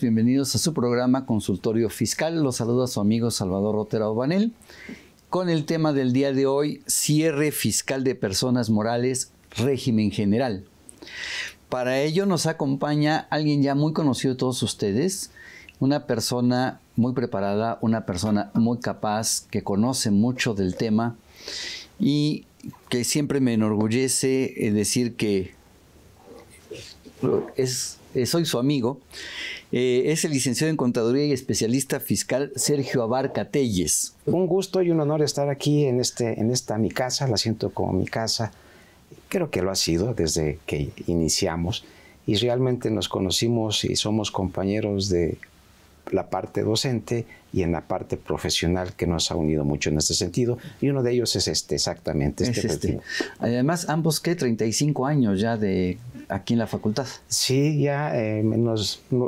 bienvenidos a su programa Consultorio Fiscal. Los saluda su amigo Salvador Rotera Obanel con el tema del día de hoy, cierre fiscal de personas morales, régimen general. Para ello nos acompaña alguien ya muy conocido de todos ustedes, una persona muy preparada, una persona muy capaz, que conoce mucho del tema y que siempre me enorgullece eh, decir que es, soy su amigo eh, es el licenciado en Contaduría y especialista fiscal Sergio Abarca Telles. Un gusto y un honor estar aquí en, este, en esta mi casa, la siento como mi casa. Creo que lo ha sido desde que iniciamos y realmente nos conocimos y somos compañeros de la parte docente y en la parte profesional que nos ha unido mucho en este sentido. Y uno de ellos es este, exactamente. Este, este. Además, ambos que 35 años ya de aquí en la facultad. Sí, ya eh,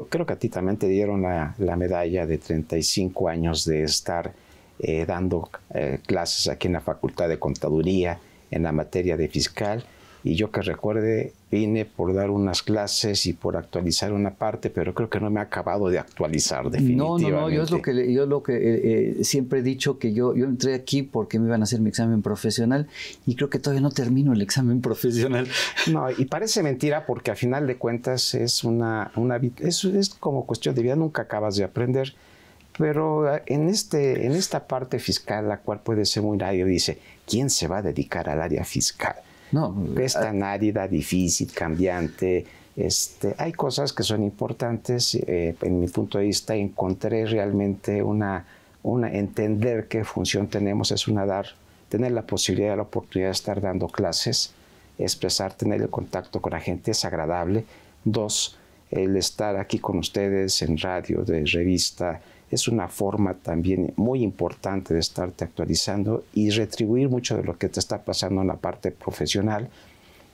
creo que a ti también te dieron la, medalla de 35 años de estar eh, dando eh, clases aquí en la Facultad de Contaduría en la materia de fiscal y yo que recuerde vine por dar unas clases y por actualizar una parte, pero creo que no me ha acabado de actualizar definitivamente. No, no, no, yo es lo que, yo lo que eh, eh, siempre he dicho que yo, yo entré aquí porque me iban a hacer mi examen profesional y creo que todavía no termino el examen profesional. No, y parece mentira porque a final de cuentas es una, una es, como cuestión de vida, nunca acabas de aprender. Pero eh, en, este, en esta parte fiscal, la cual puede ser muy radio, dice, ¿quién se va a dedicar al área fiscal? No, es tan árida, difícil, cambiante. Este, hay cosas que son importantes. Eh, en mi punto de vista, encontré realmente una, una entender qué función tenemos es una dar, tener la posibilidad, la oportunidad de estar dando clases, expresar, tener el contacto con la gente es agradable. Dos, el estar aquí con ustedes en radio, de revista, es una forma también muy importante de estarte actualizando y retribuir mucho de lo que te está pasando en la parte profesional.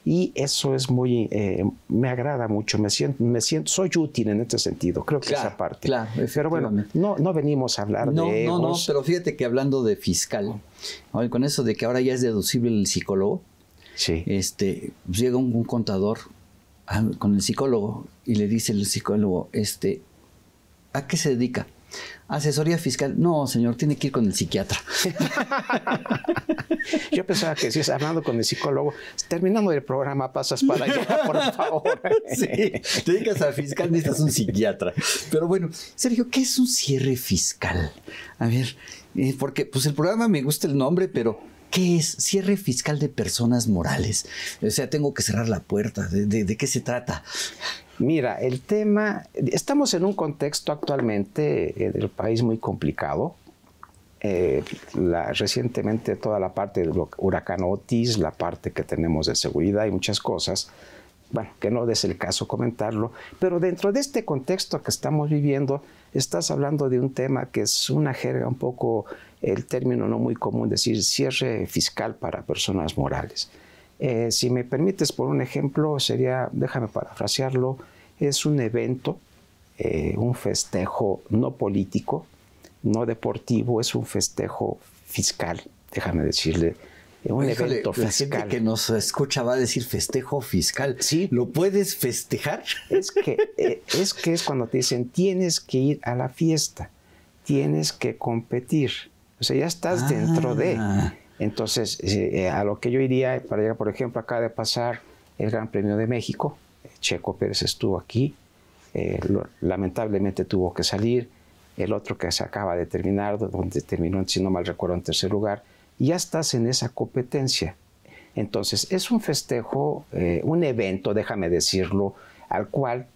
Y eso es muy, eh, me agrada mucho, me siento, me siento, soy útil en este sentido, creo que esa parte. Claro, pero bueno, no, no venimos a hablar no, de... No, no, no, pero fíjate que hablando de fiscal, con eso de que ahora ya es deducible el psicólogo, sí. este, llega un, contador con el psicólogo y le dice el psicólogo, este, ¿a qué se dedica? Asesoría fiscal. No, señor, tiene que ir con el psiquiatra. Yo pensaba que si es hablando con el psicólogo, terminando el programa, pasas para allá, por favor. sí, te dedicas al fiscal, necesitas un psiquiatra. Pero bueno, Sergio, ¿qué es un cierre fiscal? A ver, eh, porque pues el programa me gusta el nombre, pero ¿Qué es cierre fiscal de personas morales? O sea, tengo que cerrar la puerta. ¿De, de qué se trata? Mira, el tema, estamos en un contexto actualmente eh, del país muy complicado. Eh, recientemente toda la parte del huracán Otis, la parte que tenemos de seguridad y muchas cosas, bueno, que no es el caso comentarlo, pero dentro de este contexto que estamos viviendo, estás hablando de un tema que es una jerga un poco, el término no muy común, decir cierre fiscal para personas morales. Eh, si me permites, por un ejemplo, sería, déjame parafrasearlo, es un evento, eh, un festejo no político, no deportivo, es un festejo fiscal, déjame decirle, eh, un evento fiscal. que nos escucha va a decir festejo fiscal. Sí. ¿Lo puedes festejar? Es que, es que cuando te dicen tienes que ir a la fiesta, tienes que competir. O sea, ya estás dentro de. Ah. Entonces, eh, a lo que yo iría, para llegar, por ejemplo, acaba de pasar el Gran Premio de México, Checo Pérez estuvo aquí, eh, lamentablemente tuvo que salir, el otro que se acaba de terminar, donde terminó, si no mal recuerdo, en tercer lugar, y ya estás en esa competencia. Entonces, es un festejo, eh, un evento, déjame decirlo, al cual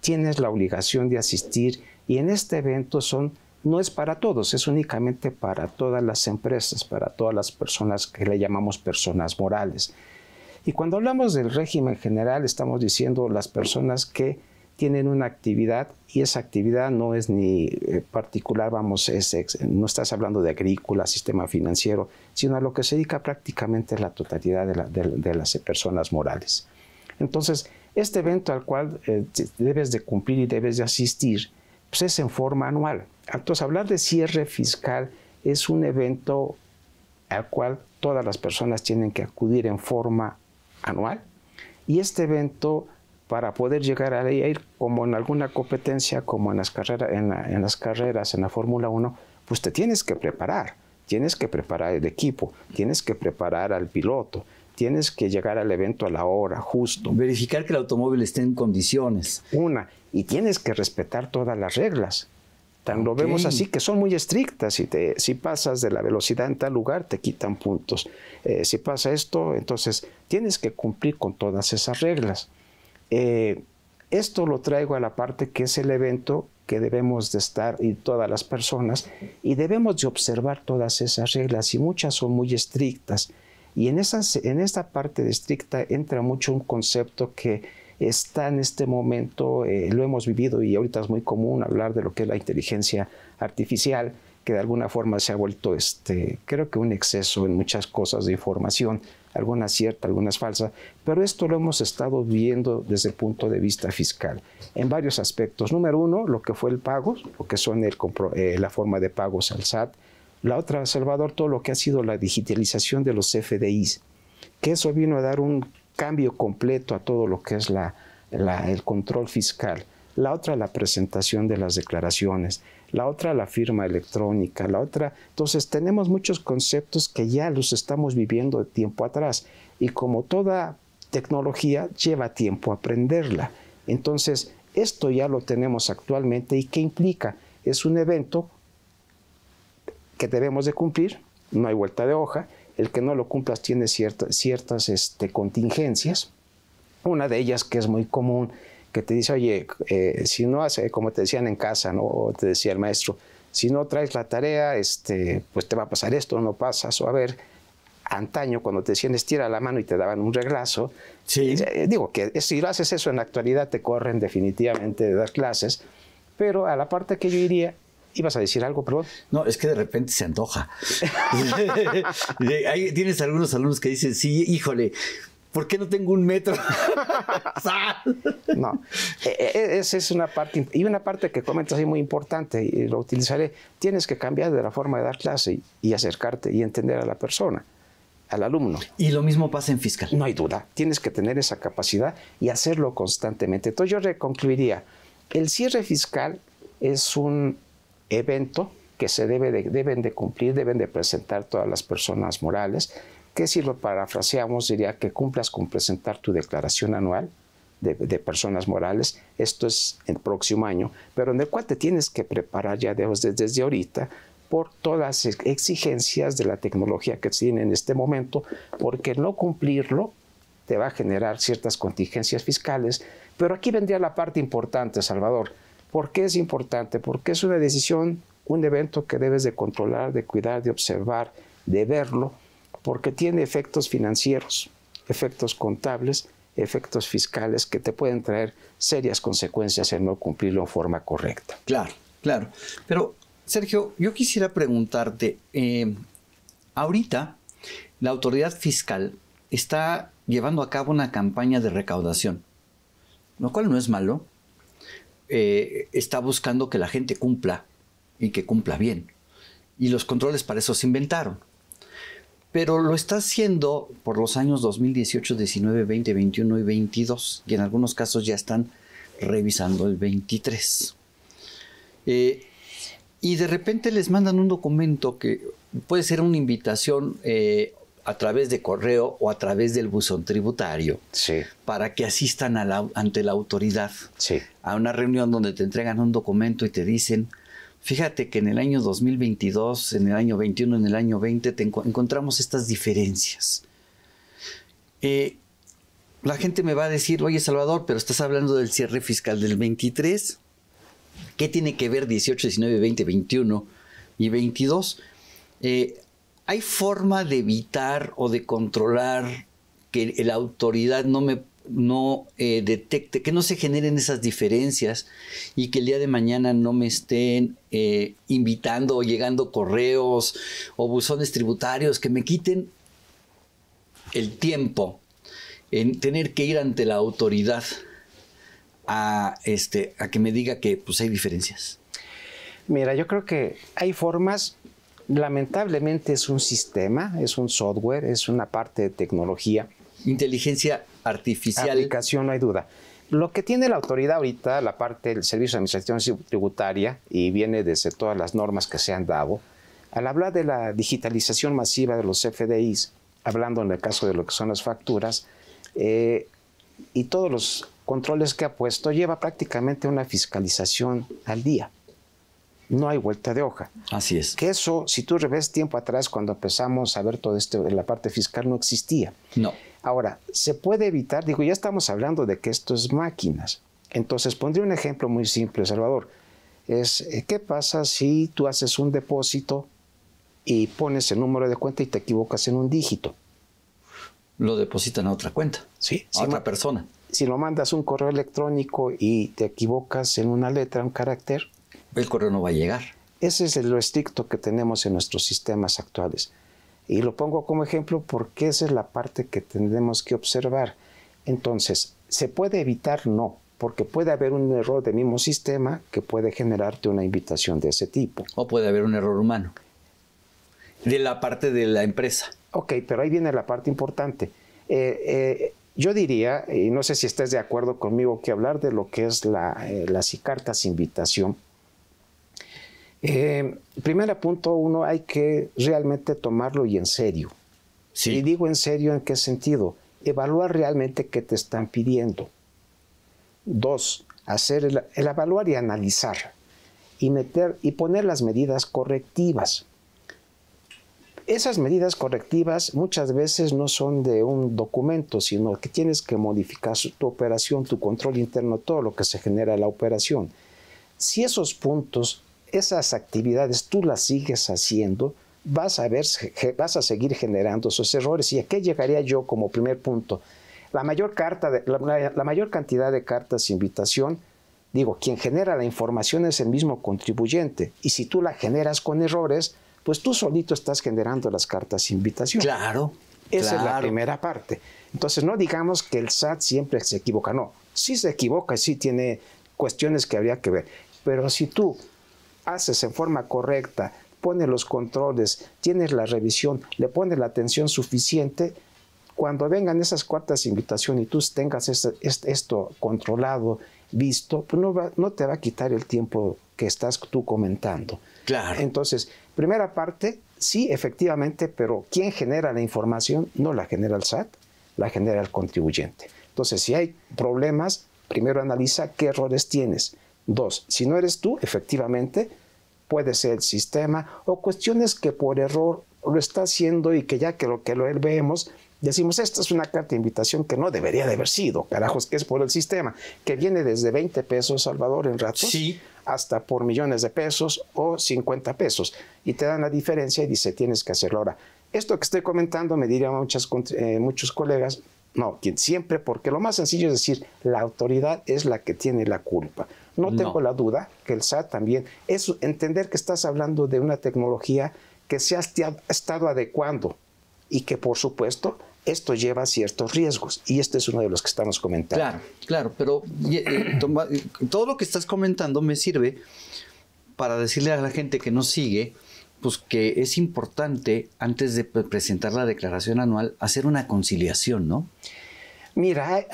tienes la obligación de asistir y en este evento son no es para todos, es únicamente para todas las empresas, para todas las personas que le llamamos personas morales. Y cuando hablamos del régimen general, estamos diciendo las personas que tienen una actividad y esa actividad no es ni eh, particular, vamos, no estás hablando de agrícola, sistema financiero, sino a lo que se dedica prácticamente la totalidad de, las personas morales. Entonces, este evento al cual eh, debes de cumplir y debes de asistir, pues es en forma anual. Entonces, hablar de cierre fiscal es un evento al cual todas las personas tienen que acudir en forma anual. Y este evento, para poder llegar a ir como en alguna competencia, como en las, carreras, en, en las carreras, en la Fórmula 1, pues te tienes que preparar. Tienes que preparar el equipo, tienes que preparar al piloto, tienes que llegar al evento a la hora, justo. Verificar que el automóvil esté en condiciones. Una, y tienes que respetar todas las reglas lo vemos así, que son muy estrictas. Si, si pasas de la velocidad en tal lugar, te quitan puntos. Eh, si pasa esto, entonces tienes que cumplir con todas esas reglas. Eh, esto lo traigo a la parte que es el evento que debemos de estar y todas las personas y debemos de observar todas esas reglas y muchas son muy estrictas. Y en, esas, en esta parte de estricta entra mucho un concepto que está en este momento, eh, lo hemos vivido y ahorita es muy común hablar de lo que es la inteligencia artificial, que de alguna forma se ha vuelto, este, creo que un exceso en muchas cosas de información, algunas ciertas, algunas falsas, pero esto lo hemos estado viendo desde el punto de vista fiscal, en varios aspectos. Número uno, lo que fue el pago, lo que son eh, la forma de pagos al SAT. La otra, Salvador, todo lo que ha sido la digitalización de los FDIs, que eso vino a dar un cambio completo a todo lo que es la, el control fiscal, la otra la presentación de las declaraciones, la otra la firma electrónica, la otra... Entonces tenemos muchos conceptos que ya los estamos viviendo de tiempo atrás y como toda tecnología lleva tiempo aprenderla. Entonces esto ya lo tenemos actualmente y ¿qué implica? Es un evento que debemos de cumplir, no hay vuelta de hoja, el que no lo cumplas tiene ciertas este, contingencias. Una de ellas que es muy común, que te dice, oye, eh, si no hace, como te decían en casa, ¿no? o te decía el maestro, si no traes la tarea, este, pues te va a pasar esto, no pasas, o a ver, antaño cuando te decían estira la mano y te daban un reglazo. Sí. Eh, eh, digo que si lo haces eso en la actualidad te corren definitivamente de dar clases, pero a la parte que yo iría ¿Ibas a decir algo, perdón? No, es que de repente se antoja. tienes algunos alumnos que dicen, sí, híjole, ¿Por qué no tengo un metro? no, e, e, e, esa es una parte, y una parte que comentas ahí muy importante, y lo utilizaré, tienes que cambiar de la forma de dar clase y, acercarte y entender a la persona, al alumno. Y lo mismo pasa en fiscal. No hay duda, tienes que tener esa capacidad y hacerlo constantemente. Entonces yo reconcluiría. el cierre fiscal es un evento que se debe deben de cumplir, deben de presentar todas las personas morales, que si lo parafraseamos diría que cumplas con presentar tu declaración anual de, personas morales, esto es el próximo año, pero en el cual te tienes que preparar ya desde, desde ahorita por todas las exigencias de la tecnología que tiene en este momento, porque no cumplirlo te va a generar ciertas contingencias fiscales. Pero aquí vendría la parte importante, Salvador ¿Por qué es importante? Porque es una decisión, un evento que debes de controlar, de cuidar, de observar, de verlo, porque tiene efectos financieros, efectos contables, efectos fiscales que te pueden traer serias consecuencias en no cumplirlo en forma correcta. Claro, claro. Pero, Sergio, yo quisiera preguntarte, em, ahorita la autoridad fiscal está llevando a cabo una campaña de recaudación, lo cual no es malo, eh, está buscando que la gente cumpla y que cumpla bien. Y los controles para eso se inventaron. Pero lo está haciendo por los años 2018, 19, 20, 21 y 22. Y en algunos casos ya están revisando el 23. Eh, y de repente les mandan un documento que puede ser una invitación eh, a través de correo o a través del buzón tributario para que asistan a ante la autoridad a una reunión donde te entregan un documento y te dicen, fíjate que en el año 2022, en el año 21, en el año 20 encontramos estas diferencias. Eh, la gente me va a decir, oye Salvador, pero estás hablando del cierre fiscal del 23. ¿Qué tiene que ver 18, 19, 20, 21 y 22? Eh, ¿Hay forma de evitar o de controlar que la autoridad no me eh, detecte, que no se generen esas diferencias y que el día de mañana no me estén eh, invitando o llegando correos o buzones tributarios que me quiten el tiempo en tener que ir ante la autoridad a, este, a que me diga que pues, hay diferencias? Mira, yo creo que hay formas lamentablemente es un sistema, es un software, es una parte de tecnología. Inteligencia artificial. Aplicación, no hay duda. Lo que tiene la autoridad ahorita, la parte del Servicio de Administración Tributaria, y viene desde todas las normas que se han dado, al hablar de la digitalización masiva de los FDIs, hablando en el caso de lo que son las facturas, eh, y todos los controles que ha puesto, lleva prácticamente una fiscalización al día no hay vuelta de hoja. Así es. Que eso, si tú revés tiempo atrás, cuando empezamos a ver todo esto en la parte fiscal, no existía. No. Ahora, se puede evitar, digo, ya estamos hablando de que esto es máquinas. Entonces, pondría un ejemplo muy simple, Salvador. Es, eh, ¿qué pasa si tú haces un depósito y pones el número de cuenta y te equivocas en un dígito? Lo depositan a otra cuenta. Sí. A otra persona. Si lo mandas un correo electrónico y te equivocas en una letra, un carácter, el correo no va a llegar. Ese es lo estricto que tenemos en nuestros sistemas actuales. Y lo pongo como ejemplo porque esa es la parte que tenemos que observar. Entonces, ¿se puede evitar? No, porque puede haber un error del mismo sistema que puede generarte una invitación de ese tipo. O puede haber un error humano. De la parte de la empresa. Ok, pero ahí viene la parte importante. Eh, eh, yo diría, y no sé si estás de acuerdo conmigo, que hablar de lo que es la, eh, las cartas invitación eh, primer punto uno, hay que realmente tomarlo y en serio. Si Y digo en serio en qué sentido. Evaluar realmente qué te están pidiendo. Dos, hacer el, el evaluar y analizar y meter y poner las medidas correctivas. Esas medidas correctivas muchas veces no son de un documento, sino que tienes que modificar tu operación, tu control interno, todo lo que se genera en la operación. Si esos puntos esas actividades tú las sigues haciendo, vas a, ver, vas a seguir generando esos errores. ¿Y a qué llegaría yo como primer punto? La mayor, carta la, mayor cantidad de cartas invitación, digo, quien genera la información es el mismo contribuyente. Y si tú la generas con errores, pues tú solito estás generando las cartas invitación. Claro. Esa es la primera parte. Entonces, no digamos que el SAT siempre se equivoca, no. Sí se equivoca, y sí tiene cuestiones que habría que ver. Pero si tú haces en forma correcta, pones los controles, tienes la revisión, le pones la atención suficiente, cuando vengan esas cuartas invitación y tú tengas este, este, esto controlado, visto, pues no, te va a quitar el tiempo que estás tú comentando. Claro. Entonces, primera parte, sí, efectivamente, pero ¿quién genera la información? No la genera el SAT, la genera el contribuyente. Entonces, si hay problemas, primero analiza qué errores tienes Dos, si no eres tú, efectivamente, puede ser el sistema o cuestiones que por error lo está haciendo y que ya que lo que lo vemos, decimos, esta es una carta de invitación que no debería de haber sido, carajos, que es por el sistema, que viene desde 20 pesos, Salvador, en ratos, hasta por millones de pesos o 50 pesos, y te dan la diferencia y dice, tienes que hacerlo ahora. Esto que estoy comentando me dirían muchas, eh, muchos colegas, no, quien siempre, porque lo más sencillo es decir, la autoridad es la que tiene la culpa. No, tengo la duda que el SAT también. Es entender que estás hablando de una tecnología que se ha estado adecuando y que, por supuesto, esto lleva ciertos riesgos y este es uno de los que estamos comentando. Claro, claro, pero eh, todo lo que estás comentando me sirve para decirle a la gente que nos sigue, pues que es importante antes de presentar la declaración anual hacer una conciliación, ¿no? Mira,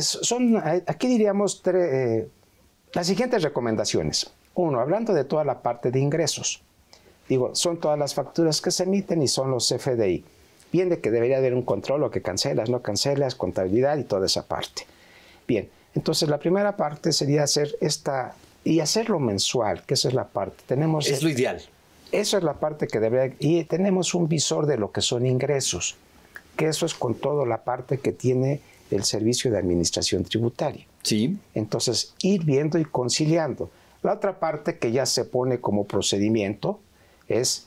son, aquí diríamos eh, las siguientes recomendaciones. Uno, hablando de toda la parte de ingresos. Digo, son todas las facturas que se emiten y son los FDI. Bien de que debería haber un control, lo que cancelas, no cancelas, contabilidad y toda esa parte. Bien, entonces la primera parte sería hacer esta y hacerlo mensual, que esa es la parte. Tenemos es lo ideal. Esa es la parte que debería y tenemos un visor de lo que son ingresos que eso es con toda la parte que tiene el servicio de administración tributaria. Sí. Entonces, ir viendo y conciliando. La otra parte que ya se pone como procedimiento es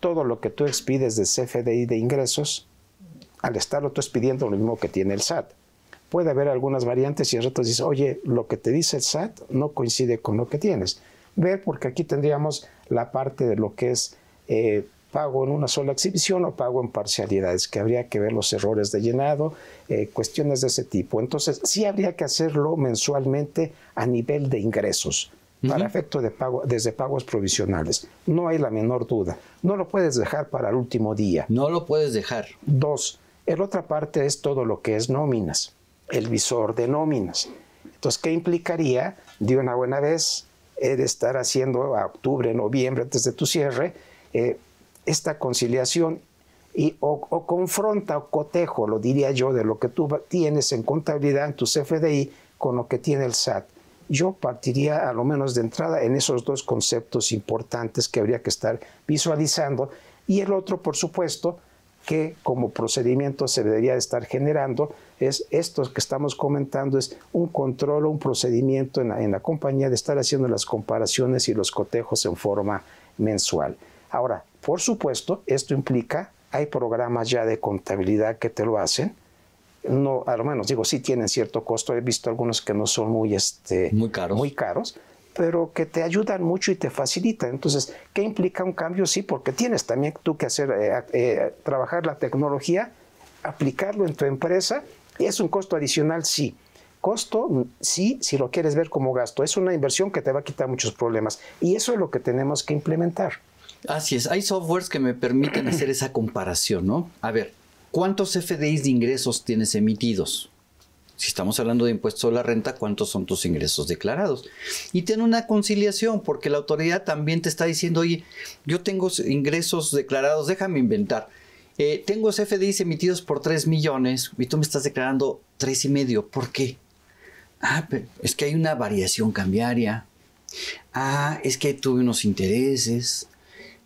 todo lo que tú expides de CFDI de ingresos, al estarlo tú expidiendo lo mismo que tiene el SAT. Puede haber algunas variantes y el dices, oye, lo que te dice el SAT no coincide con lo que tienes. Ver, porque aquí tendríamos la parte de lo que es eh, pago en una sola exhibición o pago en parcialidades, que habría que ver los errores de llenado, eh, cuestiones de ese tipo. Entonces, sí habría que hacerlo mensualmente a nivel de ingresos para efecto de pago, desde pagos provisionales. No hay la menor duda. No lo puedes dejar para el último día. No lo puedes dejar. Dos, el otra parte es todo lo que es nóminas, el visor de nóminas. Entonces, ¿qué implicaría de una buena vez estar haciendo a octubre, noviembre, antes de tu cierre, eh, esta conciliación y, o, confronta o cotejo, lo diría yo, de lo que tú tienes en contabilidad, en tu CFDI, con lo que tiene el SAT. Yo partiría a lo menos de entrada en esos dos conceptos importantes que habría que estar visualizando. Y el otro, por supuesto, que como procedimiento se debería estar generando es esto que estamos comentando, es un control un procedimiento en la, en la, compañía de estar haciendo las comparaciones y los cotejos en forma mensual. Ahora, por supuesto, esto implica, hay programas ya de contabilidad que te lo hacen, no, lo menos digo, sí tienen cierto costo, he visto algunos que no son muy, este, muy, caros. pero que te ayudan mucho y te facilitan. Entonces, ¿qué implica un cambio? Sí, porque tienes también tú que hacer, eh, eh, trabajar la tecnología, aplicarlo en tu empresa, es un costo adicional, sí. Costo, sí, si lo quieres ver como gasto, es una inversión que te va a quitar muchos problemas y eso es lo que tenemos que implementar. Así es, hay softwares que me permiten hacer esa comparación, ¿no? A ver, ¿cuántos FDIs de ingresos tienes emitidos? Si estamos hablando de impuestos a la renta, ¿cuántos son tus ingresos declarados? Y tiene una conciliación, porque la autoridad también te está diciendo, oye, yo tengo ingresos declarados, déjame inventar. Eh, tengo FDIs emitidos por 3 millones y tú me estás declarando 3 y medio. ¿Por qué? Ah, pero es que hay una variación cambiaria. Ah, es que tuve unos intereses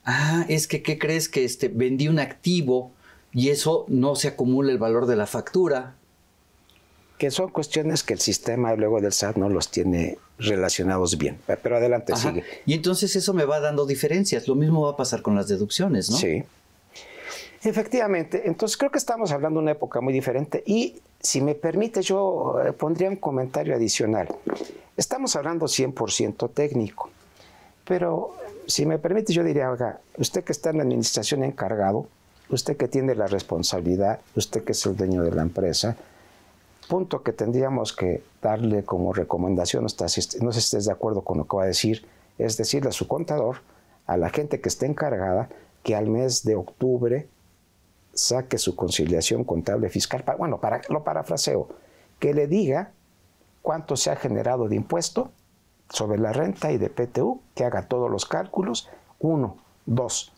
ah, es que, ¿qué crees que este, vendí un activo y eso no se acumula el valor de la factura? Que son cuestiones que el sistema luego del SAT no los tiene relacionados bien. Pero adelante, sigue. Y entonces eso me va dando diferencias. Lo mismo va a pasar con las deducciones, ¿no? Sí. Efectivamente, entonces creo que estamos hablando de una época muy diferente y si me permite yo eh, pondría un comentario adicional. Estamos hablando 100% técnico, pero si me permite, yo diría, oiga, usted que está en la administración encargado, usted que tiene la responsabilidad, usted que es el dueño de la empresa, punto que tendríamos que darle como recomendación, hasta si, no sé si estés de acuerdo con lo que va a decir, es decirle a su contador, a la gente que esté encargada, que al mes de octubre saque su conciliación contable fiscal, bueno, para, lo parafraseo, que le diga cuánto se ha generado de impuesto sobre la renta y de PTU, que haga todos los cálculos. Uno, dos,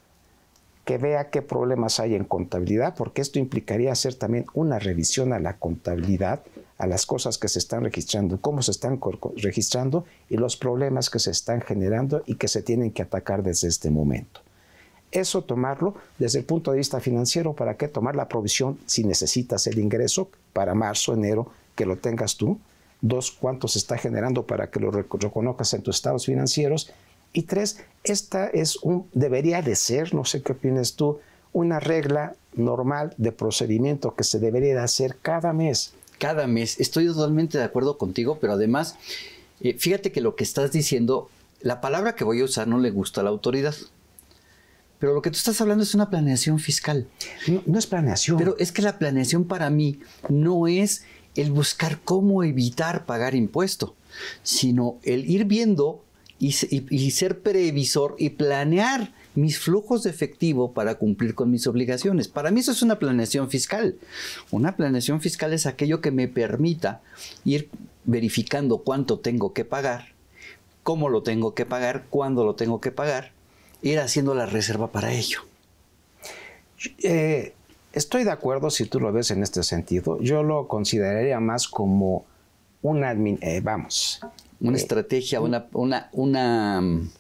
que vea qué problemas hay en contabilidad, porque esto implicaría hacer también una revisión a la contabilidad, a las cosas que se están registrando, cómo se están registrando y los problemas que se están generando y que se tienen que atacar desde este momento. Eso tomarlo desde el punto de vista financiero, ¿para qué tomar la provisión si necesitas el ingreso para marzo, enero, que lo tengas tú? Dos, cuánto se está generando para que lo reconozcas en tus estados financieros. Y tres, esta es un, debería de ser, no sé qué opinas tú, una regla normal de procedimiento que se debería de hacer cada mes. Cada mes. Estoy totalmente de acuerdo contigo, pero además, eh, fíjate que lo que estás diciendo, la palabra que voy a usar no le gusta a la autoridad. Pero lo que tú estás hablando es una planeación fiscal. no es planeación. Pero es que la planeación para mí no es el buscar cómo evitar pagar impuesto, sino el ir viendo y, ser previsor y planear mis flujos de efectivo para cumplir con mis obligaciones. Para mí eso es una planeación fiscal. Una planeación fiscal es aquello que me permita ir verificando cuánto tengo que pagar, cómo lo tengo que pagar, cuándo lo tengo que pagar, ir haciendo la reserva para ello. Eh, Estoy de acuerdo si tú lo ves en este sentido. Yo lo consideraría más como una, eh, vamos. Una eh, estrategia, una, una, mm,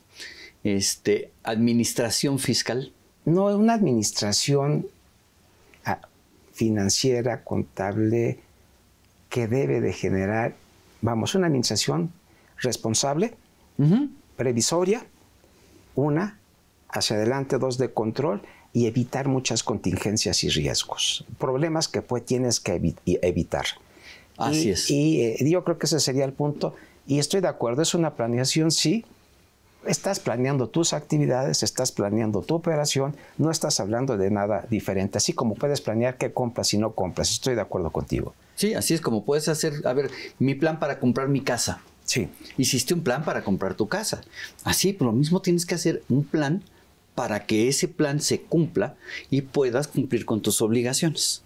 este, administración fiscal. No, una administración ah, financiera, contable, que debe de generar, vamos, una administración responsable, previsoria, una, hacia adelante, dos de control, y evitar muchas contingencias y riesgos, problemas que pues tienes que evitar. Así es. Y eh, yo creo que ese sería el punto. Y estoy de acuerdo, es una planeación, sí. Estás planeando tus actividades, estás planeando tu operación, no estás hablando de nada diferente. Así como puedes planear qué compras y no compras, estoy de acuerdo contigo. Sí, así es como puedes hacer, a ver, mi plan para comprar mi casa. Sí. Hiciste un plan para comprar tu casa. Así, por lo mismo tienes que hacer un plan para que ese plan se cumpla y puedas cumplir con tus obligaciones.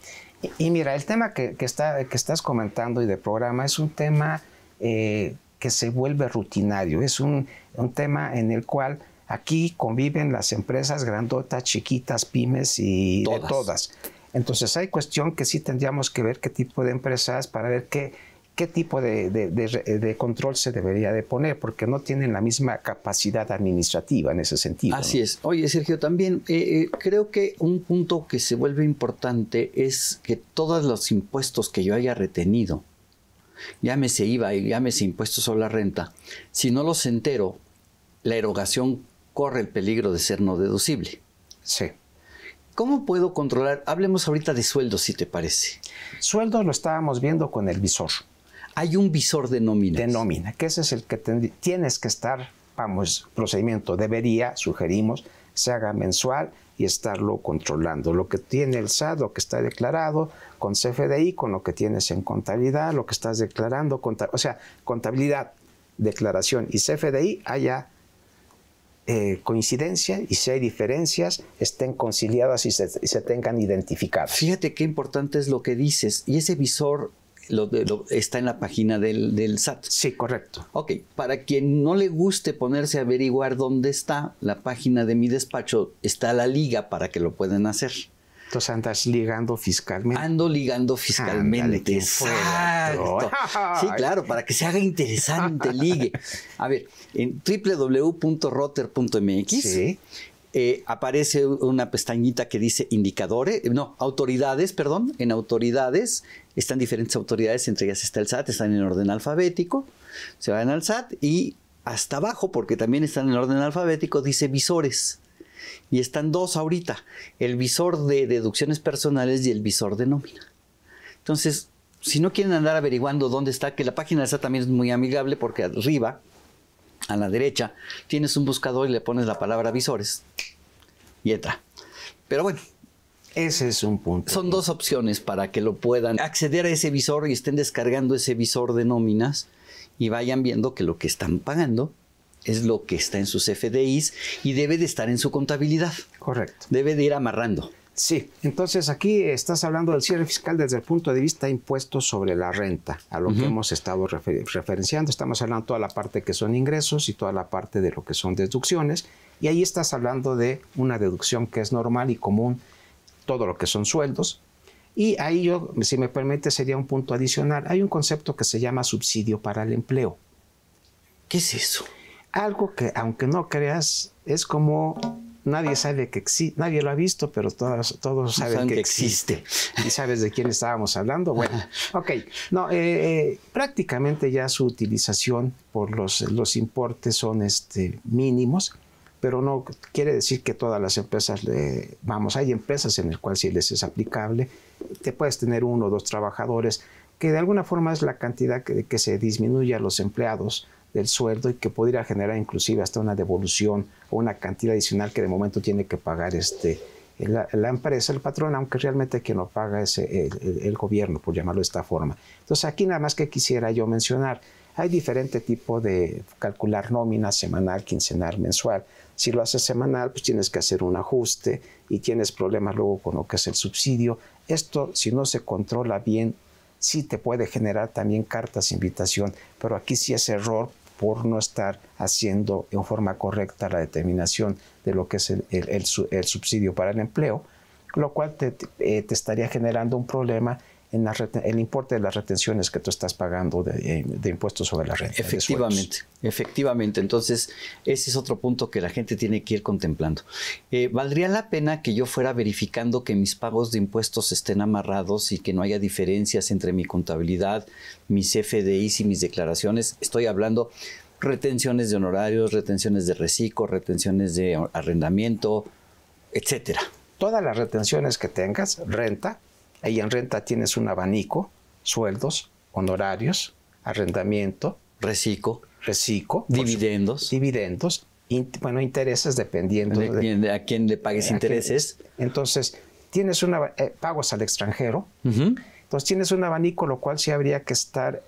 Y, mira, el tema que, estás comentando y de programa es un tema eh, que se vuelve rutinario, es un, tema en el cual aquí conviven las empresas grandotas, chiquitas, pymes y de todas. Entonces hay cuestión que sí tendríamos que ver qué tipo de empresas para ver qué qué tipo de, control se debería de poner, porque no tienen la misma capacidad administrativa en ese sentido. Así es. Oye, Sergio, también eh, eh, creo que un punto que se vuelve importante es que todos los impuestos que yo haya retenido, llámese IVA y llámese impuestos sobre la renta, si no los entero, la erogación corre el peligro de ser no deducible. Sí. ¿Cómo puedo controlar? Hablemos ahorita de sueldos, si te parece. Sueldos lo estábamos viendo con el visor. Hay un visor de nómina. De nómina, que ese es el que tienes que estar, vamos, procedimiento debería, sugerimos, se haga mensual y estarlo controlando. Lo que tiene el SAT, lo que está declarado con CFDI, con lo que tienes en contabilidad, lo que estás declarando, o sea, contabilidad, declaración y CFDI, haya eh, coincidencia y si hay diferencias estén conciliadas y se tengan identificadas. Fíjate qué importante es lo que dices y ese visor está en la página del, SAT. Sí, correcto. Ok, para quien no le guste ponerse a averiguar dónde está, la página de mi despacho está la liga para que lo puedan hacer. Entonces andas ligando fiscalmente. Ando ligando fiscalmente. Exacto. Sí, claro, para que se haga interesante, ligue. A ver, en www.rotter.mx eh, aparece una pestañita que dice indicadores, no, autoridades, perdón, en autoridades están diferentes autoridades, entre ellas está el SAT, están en orden alfabético, se van al SAT y hasta abajo, porque también están en orden alfabético, dice visores. Y están dos ahorita, el visor de deducciones personales y el visor de nómina. Entonces, si no quieren andar averiguando dónde está, que la página del SAT también es muy amigable porque arriba, a la derecha, tienes un buscador y le pones la palabra visores y entra. Pero bueno, ese es un punto. Son dos opciones para que lo puedan acceder a ese visor y estén descargando ese visor de nóminas y vayan viendo que lo que están pagando es lo que está en sus FDIs y debe de estar en su contabilidad. Correcto. Debe de ir amarrando. Sí, entonces aquí estás hablando del cierre fiscal desde el punto de vista impuesto impuestos sobre la renta, a lo que hemos estado referenciando. Estamos hablando toda la parte que son ingresos y toda la parte de lo que son deducciones. Y ahí estás hablando de una deducción que es normal y común todo lo que son sueldos. Y ahí yo, si me permite, sería un punto adicional. Hay un concepto que se llama subsidio para el empleo. ¿Qué es eso? Algo que, aunque no creas, es como nadie sabe que existe, nadie lo ha visto, pero todos, saben, que, existe. ¿Y sabes de quién estábamos hablando? Bueno, ok. No, eh, eh, prácticamente ya su utilización por los, los importes son este, mínimos pero no quiere decir que todas las empresas Vamos, hay empresas en las cuales si les es aplicable, te puedes tener uno o dos trabajadores, que de alguna forma es la cantidad que, se disminuye a los empleados del sueldo y que podría generar inclusive hasta una devolución o una cantidad adicional que de momento tiene que pagar este, la, empresa, el patrón, aunque realmente quien lo paga es el, gobierno, por llamarlo de esta forma. Entonces aquí nada más que quisiera yo mencionar hay diferente tipo de calcular nómina semanal, quincenal, mensual. Si lo haces semanal, pues tienes que hacer un ajuste y tienes problemas luego con lo que es el subsidio. Esto, si no se controla bien, sí te puede generar también cartas de invitación, pero aquí sí es error por no estar haciendo en forma correcta la determinación de lo que es el, subsidio para el empleo, lo cual te, eh, te estaría generando un problema el importe de las retenciones que tú estás pagando de, eh, impuestos sobre la renta. Efectivamente, efectivamente. Entonces, ese es otro punto que la gente tiene que ir contemplando. Eh, ¿Valdría la pena que yo fuera verificando que mis pagos de impuestos estén amarrados y que no haya diferencias entre mi contabilidad, mis FDIs y mis declaraciones? Estoy hablando retenciones de honorarios, retenciones de reciclo, retenciones de arrendamiento, etcétera. Todas las retenciones que tengas, renta, Ahí en renta tienes un abanico, sueldos, honorarios, arrendamiento. Reciclo. Reciclo. Dividendos. Dividendos. bueno, intereses dependiendo de, a quién le pagues intereses. entonces, tienes una, eh, pagos al extranjero. Entonces, tienes un abanico, lo cual sí habría que estar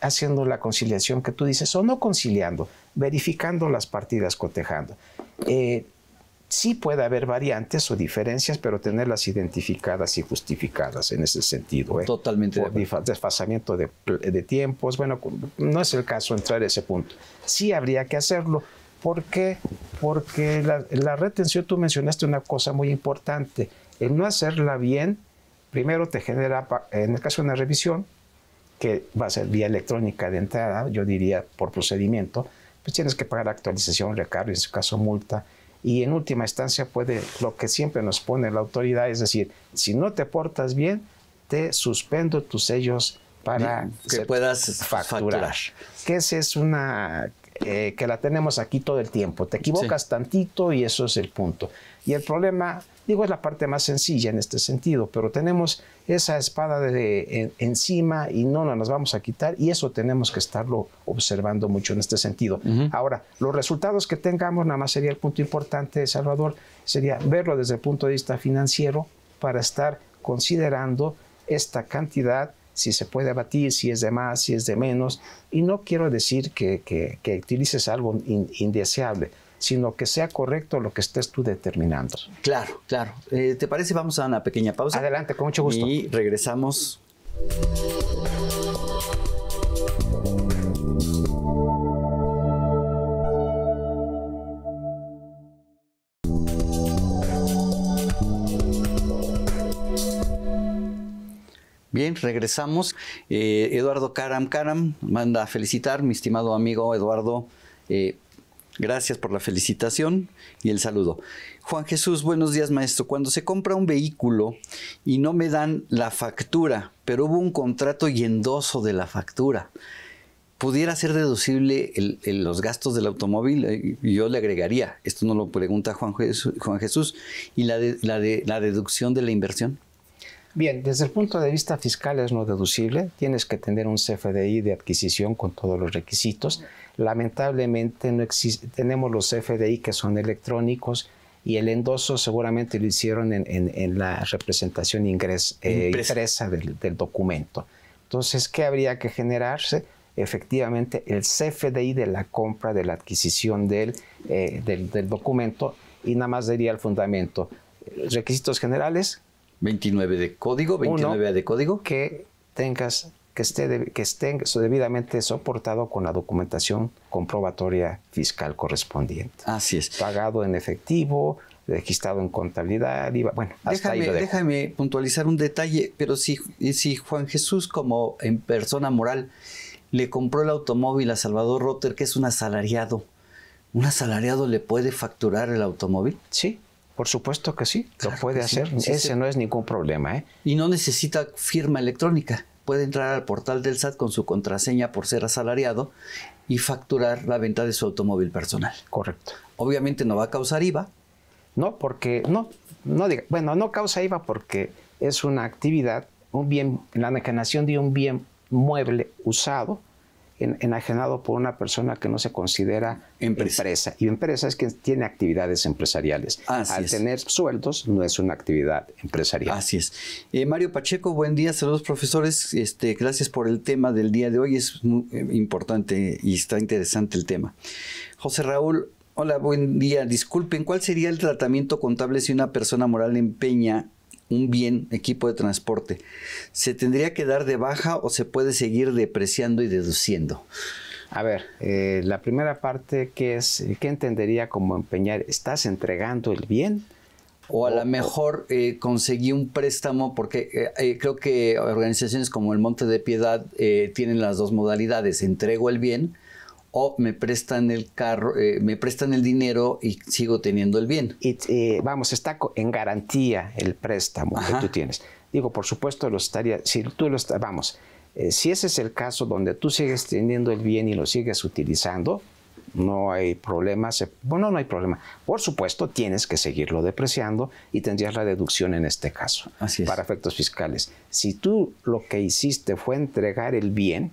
haciendo la conciliación que tú dices, o no conciliando, verificando las partidas, cotejando. Eh, sí puede haber variantes o diferencias, pero tenerlas identificadas y justificadas en ese sentido. ¿eh? Totalmente. desfasamiento de, de, tiempos, bueno, no es el caso entrar a ese punto. Sí habría que hacerlo. ¿Por qué? Porque la, retención, tú mencionaste una cosa muy importante, el no hacerla bien, primero te genera, en el caso de una revisión, que va a ser vía electrónica de entrada, yo diría por procedimiento, pues tienes que pagar actualización, recargo, en su caso multa, y en última instancia puede lo que siempre nos pone la autoridad, es decir, si no te portas bien, te suspendo tus sellos para que puedas facturar. Que ese es una eh, que la tenemos aquí todo el tiempo. Te equivocas tantito y eso es el punto. Y el problema, digo, es la parte más sencilla en este sentido, pero tenemos esa espada de, encima y no nos vamos a quitar y eso tenemos que estarlo observando mucho en este sentido. Ahora, los resultados que tengamos, nada más sería el punto importante, Salvador, sería verlo desde el punto de vista financiero para estar considerando esta cantidad si se puede abatir, si es de más, si es de menos. Y no quiero decir que, utilices algo indeseable, sino que sea correcto lo que estés tú determinando. Claro, claro. Eh, ¿Te parece? Vamos a una pequeña pausa. Adelante, con mucho gusto. Y regresamos. Bien, regresamos. Eh, Eduardo Karam Karam manda a felicitar, mi estimado amigo Eduardo. Eh, gracias por la felicitación y el saludo. Juan Jesús, buenos días maestro. Cuando se compra un vehículo y no me dan la factura, pero hubo un contrato y endoso de la factura, pudiera ser deducible los gastos del automóvil, eh, yo le agregaría, esto no lo pregunta Juan, Jesús, Juan Jesús, y la, de, la deducción de la inversión. Bien, desde el punto de vista fiscal es no deducible, tienes que tener un CFDI de adquisición con todos los requisitos. Lamentablemente no tenemos los CFDI que son electrónicos y el endoso seguramente lo hicieron en, la representación ingres, eh, del, documento. Entonces, ¿qué habría que generarse? Efectivamente, el CFDI de la compra, de la adquisición del, eh, del documento y nada más diría el fundamento. Requisitos generales, 29 de código, 29 de código. Que tengas, que esté, que esté debidamente soportado con la documentación comprobatoria fiscal correspondiente. Así es. Pagado en efectivo, registrado en contabilidad, IVA, bueno, hasta ahí lo déjame puntualizar un detalle, pero si, si Juan Jesús como en persona moral le compró el automóvil a Salvador Rotter, que es un asalariado, ¿un asalariado le puede facturar el automóvil? Sí, por supuesto que sí, lo puede hacer. Ese no es ningún problema. ¿eh? Y no necesita firma electrónica. Puede entrar al portal del SAT con su contraseña por ser asalariado y facturar la venta de su automóvil personal. Correcto. Obviamente no va a causar IVA. No, porque no, no diga, bueno, no causa IVA porque es una actividad, un bien, la enajenación de un bien mueble usado enajenado por una persona que no se considera empresa. Y empresa es quien tiene actividades empresariales. Al tener sueldos no es una actividad empresarial. Así es. Eh, Mario Pacheco, buen día, saludos profesores. Este, gracias por el tema del día de hoy, es muy eh, importante y está interesante el tema. José Raúl, hola, buen día. Disculpen, ¿cuál sería el tratamiento contable si una persona moral empeña un bien, equipo de transporte, ¿se tendría que dar de baja o se puede seguir depreciando y deduciendo? A ver, eh, la primera parte, que es, ¿qué entendería como empeñar? ¿Estás entregando el bien? O a lo mejor eh, conseguí un préstamo, porque eh, creo que organizaciones como el Monte de Piedad tienen las dos modalidades, entrego el bien, o me prestan el carro, eh, me prestan el dinero y sigo teniendo el bien. Eh, vamos, está en garantía el préstamo que tú tienes. Digo, por supuesto, lo estaría, si tú lo vamos, eh, si ese es el caso donde tú sigues teniendo el bien y lo sigues utilizando, no hay problema, bueno, no hay problema. Por supuesto, tienes que seguirlo depreciando y tendrías la deducción en este caso para efectos fiscales. Si tú lo que hiciste fue entregar el bien,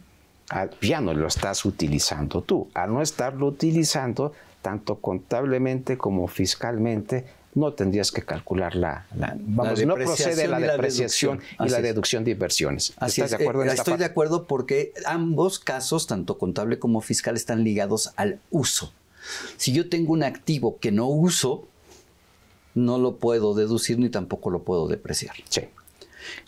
Ah, ya no lo estás utilizando tú. Al no estarlo utilizando, tanto contablemente como fiscalmente, no tendrías que calcular la, la procede la depreciación y la, deducción de inversiones. Así eh, Estoy de acuerdo porque ambos casos, tanto contable como fiscal, están ligados al uso. Si yo tengo un activo que no uso, no lo puedo deducir ni tampoco lo puedo depreciar. Sí.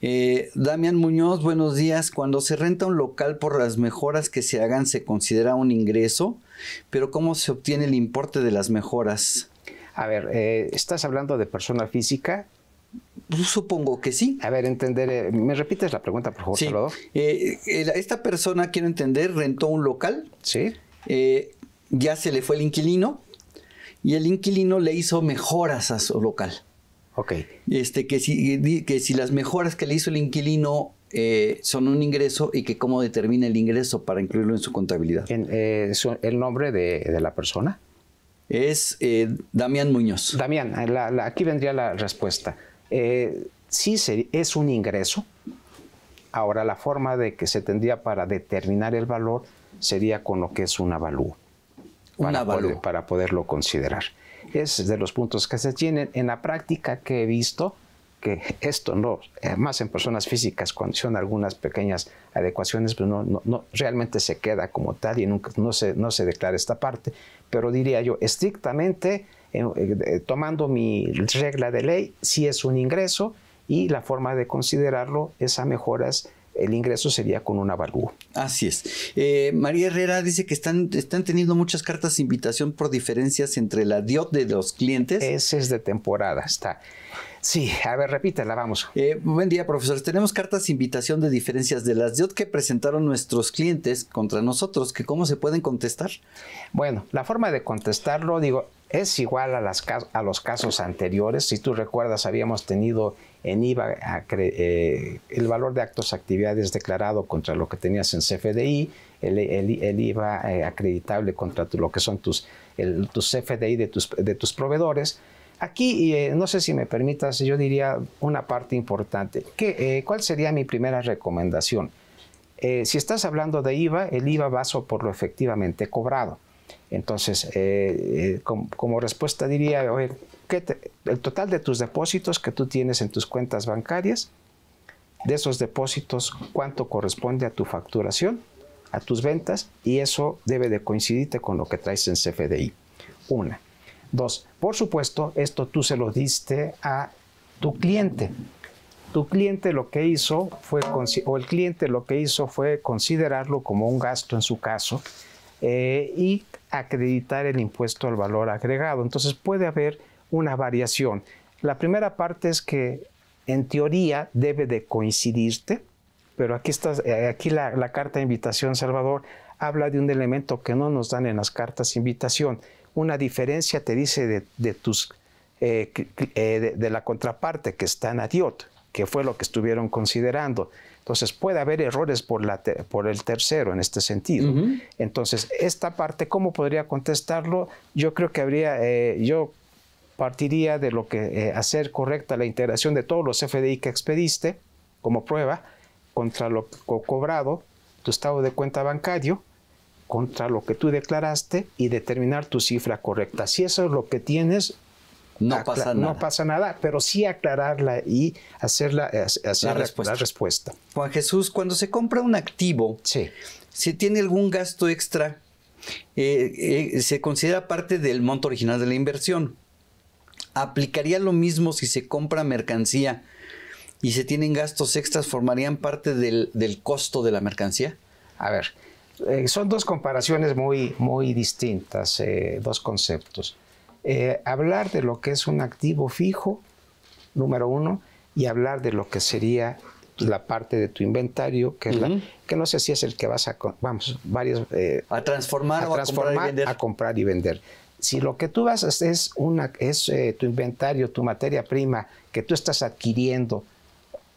Eh, Damián Muñoz, buenos días. Cuando se renta un local por las mejoras que se hagan, se considera un ingreso, pero ¿cómo se obtiene el importe de las mejoras? A ver, eh, ¿estás hablando de persona física? Supongo que sí. A ver, entender, eh, ¿me repites la pregunta, por favor, sí. esta persona, quiero entender, rentó un local. Sí. ya se le fue el inquilino y el inquilino le hizo mejoras a su local. Ok. Este, que, si, que si las mejoras que le hizo el inquilino eh, son un ingreso y que cómo determina el ingreso para incluirlo en su contabilidad. Eh, ¿El nombre de, la persona? Es eh, Damián Muñoz. Damián, aquí vendría la respuesta. sí, es un ingreso. Ahora, la forma de que se tendría para determinar el valor sería con lo que es un avalúo. Un avalúo. para poderlo considerar es de los puntos que se tienen en la práctica que he visto que esto no, eh, más en personas físicas, cuando son algunas pequeñas adecuaciones, pero pues no, realmente se queda como tal y nunca, no, se, no se declara esta parte. Pero diría yo, estrictamente, eh, eh, tomando mi regla de ley, si es un ingreso y la forma de considerarlo es a mejoras el ingreso sería con un avalúo. Así es. Eh, María Herrera dice que están, están teniendo muchas cartas de invitación por diferencias entre la DIOT de los clientes. Ese es de temporada, está. Sí, a ver, repítela, vamos. Eh, buen día, profesor. Tenemos cartas de invitación de diferencias de las DIOT que presentaron nuestros clientes contra nosotros, que cómo se pueden contestar. Bueno, la forma de contestarlo, digo, es igual a, a los casos anteriores. Si tú recuerdas, habíamos tenido en IVA, eh, el valor de actos actividades declarado contra lo que tenías en CFDI, el, IVA eh, acreditable contra lo que son tus, CFDI de tus, proveedores. Aquí, eh, no sé si me permitas, yo diría una parte importante. ¿Qué, ¿Cuál sería mi primera recomendación? si estás hablando de IVA, el IVA va por lo efectivamente cobrado. Entonces, como, respuesta diría, el total de tus depósitos que tú tienes en tus cuentas bancarias, de esos depósitos cuánto corresponde a tu facturación, a tus ventas, y eso debe de coincidirte con lo que traes en CFDI. Una. Dos, por supuesto, esto tú se lo diste a tu cliente. Tu cliente lo que hizo fue, o el cliente lo que hizo fue considerarlo como un gasto en su caso eh, y acreditar el impuesto al valor agregado. Entonces puede haber una variación. La primera parte es que en teoría debe de coincidirte, pero aquí, eh, aquí la, carta de invitación, Salvador, habla de un elemento que no nos dan en las cartas de invitación. Una diferencia te dice de, tus, eh, eh, de, la contraparte que está en Adiot, que fue lo que estuvieron considerando. Entonces puede haber errores por, la por el tercero en este sentido. Entonces, esta parte, ¿cómo podría contestarlo? Yo creo que habría, yo partiría de lo que eh, hacer correcta la integración de todos los FDI que expediste como prueba contra lo cobrado, tu estado de cuenta bancario, contra lo que tú declaraste y determinar tu cifra correcta. Si eso es lo que tienes, no, pasa nada. no pasa nada. pero sí aclararla y hacer eh, la, respuesta. Juan Jesús, cuando se compra un activo, sí. si tiene algún gasto extra, eh, se considera parte del monto original de la inversión. ¿Aplicaría lo mismo si se compra mercancía y se tienen gastos extras? ¿Formarían parte del, costo de la mercancía? A ver, eh, son dos comparaciones muy, muy distintas, eh, dos conceptos. Eh, hablar de lo que es un activo fijo, número uno, y hablar de lo que sería la parte de tu inventario, que, es la, que no sé si es el que vas a, vamos, varios... a transformar o a comprar y vender. A comprar y vender. Si lo que tú vas a hacer es, una, es eh, tu inventario, tu materia prima que tú estás adquiriendo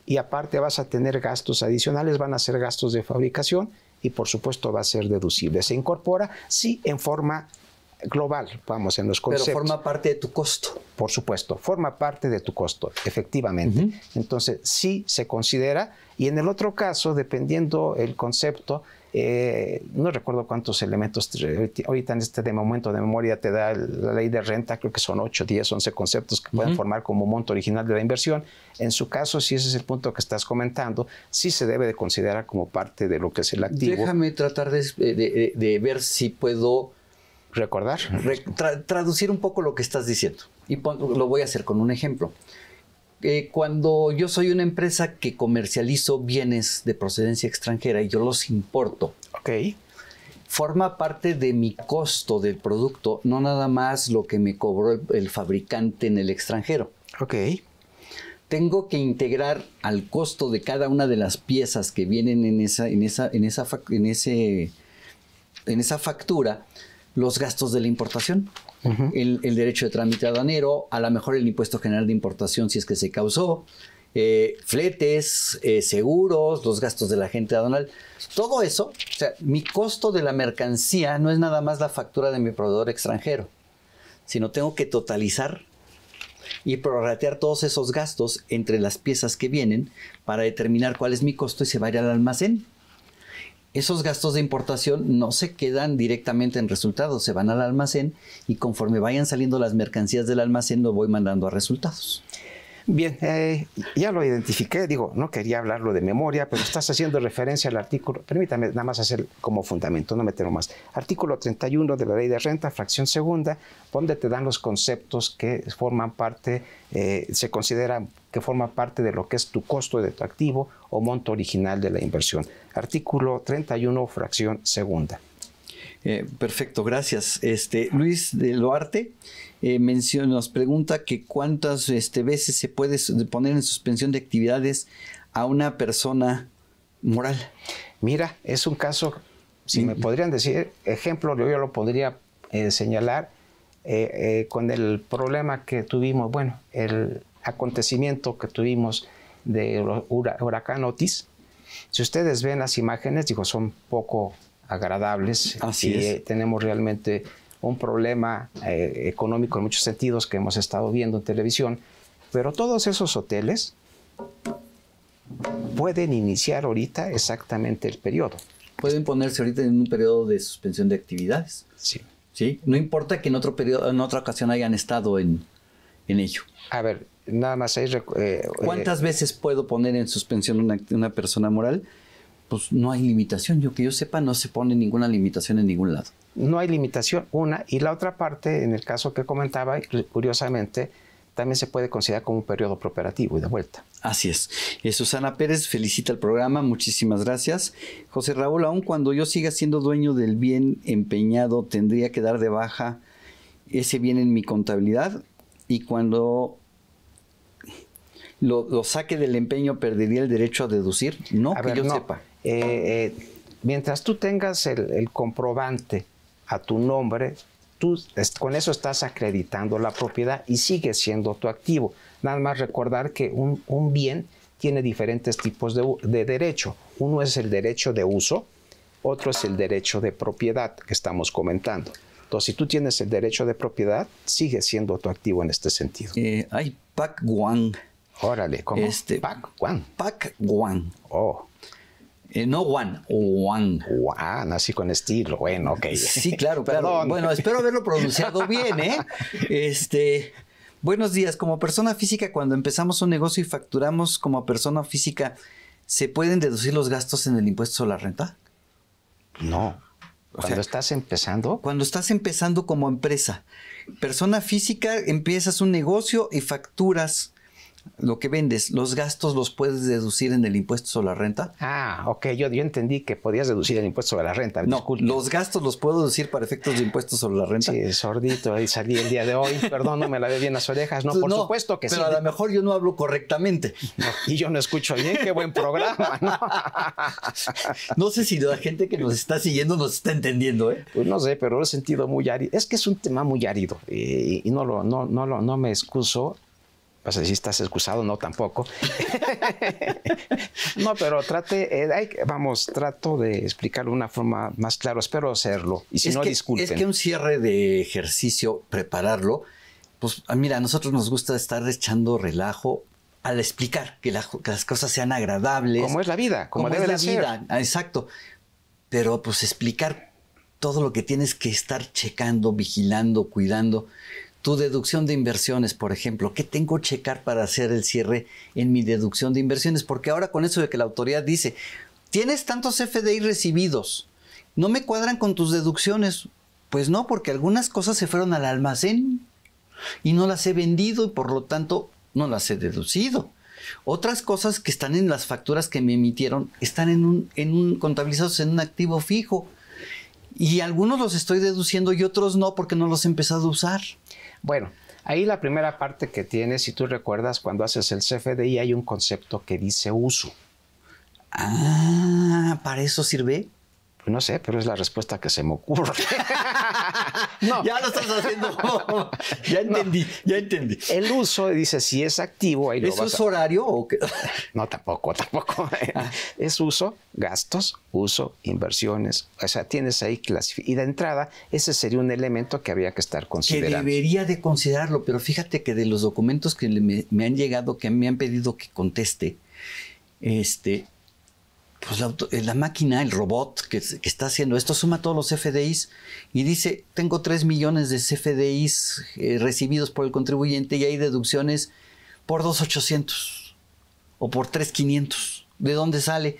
y aparte vas a tener gastos adicionales, van a ser gastos de fabricación y por supuesto va a ser deducible. Se incorpora, sí, en forma global, vamos, en los conceptos. Pero forma parte de tu costo. Por supuesto, forma parte de tu costo, efectivamente. Entonces, sí se considera, y en el otro caso, dependiendo el concepto, eh, no recuerdo cuántos elementos, ahorita en este de momento de memoria te da la ley de renta, creo que son 8, 10, 11 conceptos que pueden formar como monto original de la inversión. En su caso, si ese es el punto que estás comentando, sí se debe de considerar como parte de lo que es el activo. Déjame tratar de, ver si puedo recordar, traducir un poco lo que estás diciendo. Y lo voy a hacer con un ejemplo. Eh, cuando yo soy una empresa que comercializo bienes de procedencia extranjera y yo los importo, forma parte de mi costo del producto, no nada más lo que me cobró el, fabricante en el extranjero. Ok. Tengo que integrar al costo de cada una de las piezas que vienen en esa, en esa, en esa, en ese, en esa factura los gastos de la importación el, derecho de trámite aduanero, a lo mejor el impuesto general de importación si es que se causó, eh, fletes, eh, seguros, los gastos de la gente aduanal. Todo eso, o sea, mi costo de la mercancía no es nada más la factura de mi proveedor extranjero, sino tengo que totalizar y prorratear todos esos gastos entre las piezas que vienen para determinar cuál es mi costo y se vaya al almacén esos gastos de importación no se quedan directamente en resultados, se van al almacén y conforme vayan saliendo las mercancías del almacén lo voy mandando a resultados. Bien, eh, ya lo identifiqué, digo, no quería hablarlo de memoria, pero estás haciendo referencia al artículo, permítame nada más hacer como fundamento, no meterlo más. Artículo 31 de la Ley de Renta, fracción segunda, donde te dan los conceptos que forman parte, eh, se consideran que forman parte de lo que es tu costo de tu activo o monto original de la inversión. Artículo 31, fracción segunda. Eh, perfecto, gracias. Este, Luis de Loarte eh, nos pregunta que cuántas este, veces se puede poner en suspensión de actividades a una persona moral. Mira, es un caso, si me mm. podrían decir, ejemplo, yo, ya lo podría eh, señalar eh, con el problema que tuvimos, bueno, el acontecimiento que tuvimos de huracán Otis. Si ustedes ven las imágenes, digo, son poco agradables y tenemos realmente un problema eh, económico en muchos sentidos que hemos estado viendo en televisión, pero todos esos hoteles pueden iniciar ahorita exactamente el periodo. Pueden ponerse ahorita en un periodo de suspensión de actividades. Sí. ¿Sí? No importa que en otro periodo, en otra ocasión hayan estado en, ello. A ver, nada más eh, ¿Cuántas eh, veces puedo poner en suspensión una persona moral? pues no hay limitación. Yo que yo sepa, no se pone ninguna limitación en ningún lado. No hay limitación, una. Y la otra parte, en el caso que comentaba, curiosamente, también se puede considerar como un periodo operativo y de vuelta. Así es. Eh, Susana Pérez felicita el programa, muchísimas gracias. José Raúl, aun cuando yo siga siendo dueño del bien empeñado, tendría que dar de baja ese bien en mi contabilidad y cuando lo, saque del empeño perdería el derecho a deducir. No, que yo sepa. Eh, eh, mientras tú tengas el, comprobante a tu nombre, tú con eso estás acreditando la propiedad y sigue siendo tu activo. Nada más recordar que un, bien tiene diferentes tipos de, derecho. Uno es el derecho de uso, otro es el derecho de propiedad que estamos comentando. Entonces, si tú tienes el derecho de propiedad, sigue siendo tu activo en este sentido. Eh, hay Pac Guan. Órale, ¿cómo? Este, Pac Guan. Pac Guan. Oh. Eh, no Juan, Juan. Juan, así con estilo, bueno, ok. Sí, claro, claro. Bueno, espero haberlo pronunciado bien, ¿eh? Este, buenos días. Como persona física, cuando empezamos un negocio y facturamos como persona física, ¿se pueden deducir los gastos en el impuesto a la renta? No. cuando estás empezando. Cuando estás empezando como empresa. Persona física, empiezas un negocio y facturas lo que vendes, los gastos los puedes deducir en el impuesto sobre la renta. Ah, ok, yo, yo entendí que podías deducir el impuesto sobre la renta. No, los gastos los puedo deducir para efectos de impuestos sobre la renta. Sí, sordito, ahí salí el día de hoy, perdón, no me la ve bien las orejas, no, por supuesto que sí. Pero a lo mejor yo no hablo correctamente. y yo no escucho bien, qué buen programa. ¿no? no sé si la gente que nos está siguiendo nos está entendiendo, ¿eh? Pues no sé, pero lo he sentido muy árido. Es que es un tema muy árido y no, lo, no, no, no me excuso si estás excusado, no tampoco. no, pero trate, eh, vamos, trato de explicarlo de una forma más clara, espero hacerlo. Y si no, disculpen. Es que un cierre de ejercicio, prepararlo, pues ah, mira, a nosotros nos gusta estar echando relajo al explicar que, las cosas sean agradables. Como es la vida, como, debe es la vida. Ah, exacto. Pero pues explicar todo lo que tienes que estar checando, vigilando, cuidando tu deducción de inversiones, por ejemplo, ¿qué tengo que checar para hacer el cierre en mi deducción de inversiones? Porque ahora con eso de que la autoridad dice, tienes tantos FDI recibidos, no me cuadran con tus deducciones. Pues no, porque algunas cosas se fueron al almacén y no las he vendido y por lo tanto no las he deducido. Otras cosas que están en las facturas que me emitieron están en un, en un en un activo fijo. Y algunos los estoy deduciendo y otros no porque no los he empezado a usar. Bueno, ahí la primera parte que tienes, si tú recuerdas, cuando haces el CFDI hay un concepto que dice uso. Ah, ¿para eso sirve? Pues no sé, pero es la respuesta que se me ocurre. no. Ya lo estás haciendo. ya entendí, ya entendí. El uso, dice, si es activo, ahí ¿Es lo uso horario o qué? no, tampoco, tampoco. Ah. Es uso, gastos, uso, inversiones. O sea, tienes ahí clasificado. Y de entrada, ese sería un elemento que habría que estar considerando. Que debería de considerarlo, pero fíjate que de los documentos que me han llegado, que me han pedido que conteste, este, pues eh, la, máquina, el robot que, está haciendo esto, suma todos los FDIs y dice, tengo 3 millones de CFDIs eh, recibidos por el contribuyente y hay deducciones por 2.800 o por 3.500. ¿De dónde sale?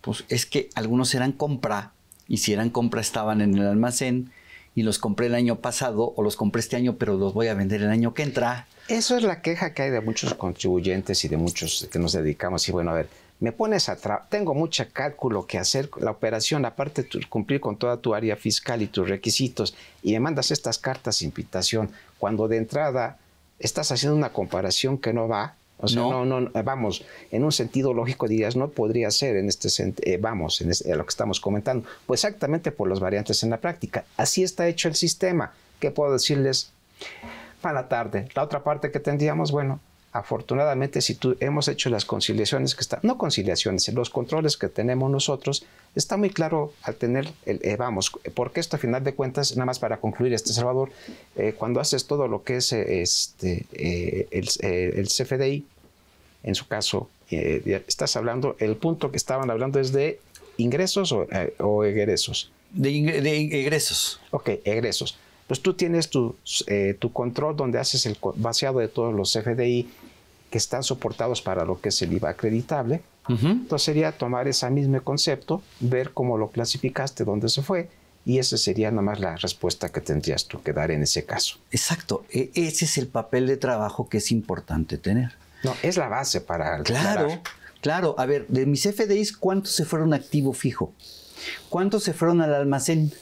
Pues es que algunos eran compra y si eran compra estaban en el almacén y los compré el año pasado o los compré este año pero los voy a vender el año que entra. Eso es la queja que hay de muchos contribuyentes y de muchos que nos dedicamos y bueno, a ver, me pones a tengo mucho cálculo que hacer, la operación, aparte de cumplir con toda tu área fiscal y tus requisitos, y me mandas estas cartas de invitación, cuando de entrada estás haciendo una comparación que no va, o sea, no. no, vamos, en un sentido lógico dirías, no podría ser en este sentido, eh, vamos, en, lo que estamos comentando, pues exactamente por las variantes en la práctica. Así está hecho el sistema. ¿Qué puedo decirles? Para la tarde. La otra parte que tendríamos, bueno, afortunadamente, si tú, hemos hecho las conciliaciones que están, no conciliaciones, los controles que tenemos nosotros, está muy claro al tener, el, eh, vamos, porque esto a final de cuentas, nada más para concluir, este Salvador, eh, cuando haces todo lo que es eh, este, el, el, CFDI, en su caso, estás hablando, el punto que estaban hablando es de ingresos o, egresos. De, egresos. Ok, egresos pues tú tienes tu, tu, control donde haces el vaciado de todos los CFDI están soportados para lo que es el IVA acreditable. Entonces sería tomar ese mismo concepto, ver cómo lo clasificaste, dónde se fue, y esa sería nada más la respuesta que tendrías tú que dar en ese caso. Exacto, e, ese es el papel de trabajo que es importante tener. No, es la base para... Claro, claro. A ver, de mis FDIs, ¿cuántos se fueron activo fijo? ¿Cuántos se fueron al almacén?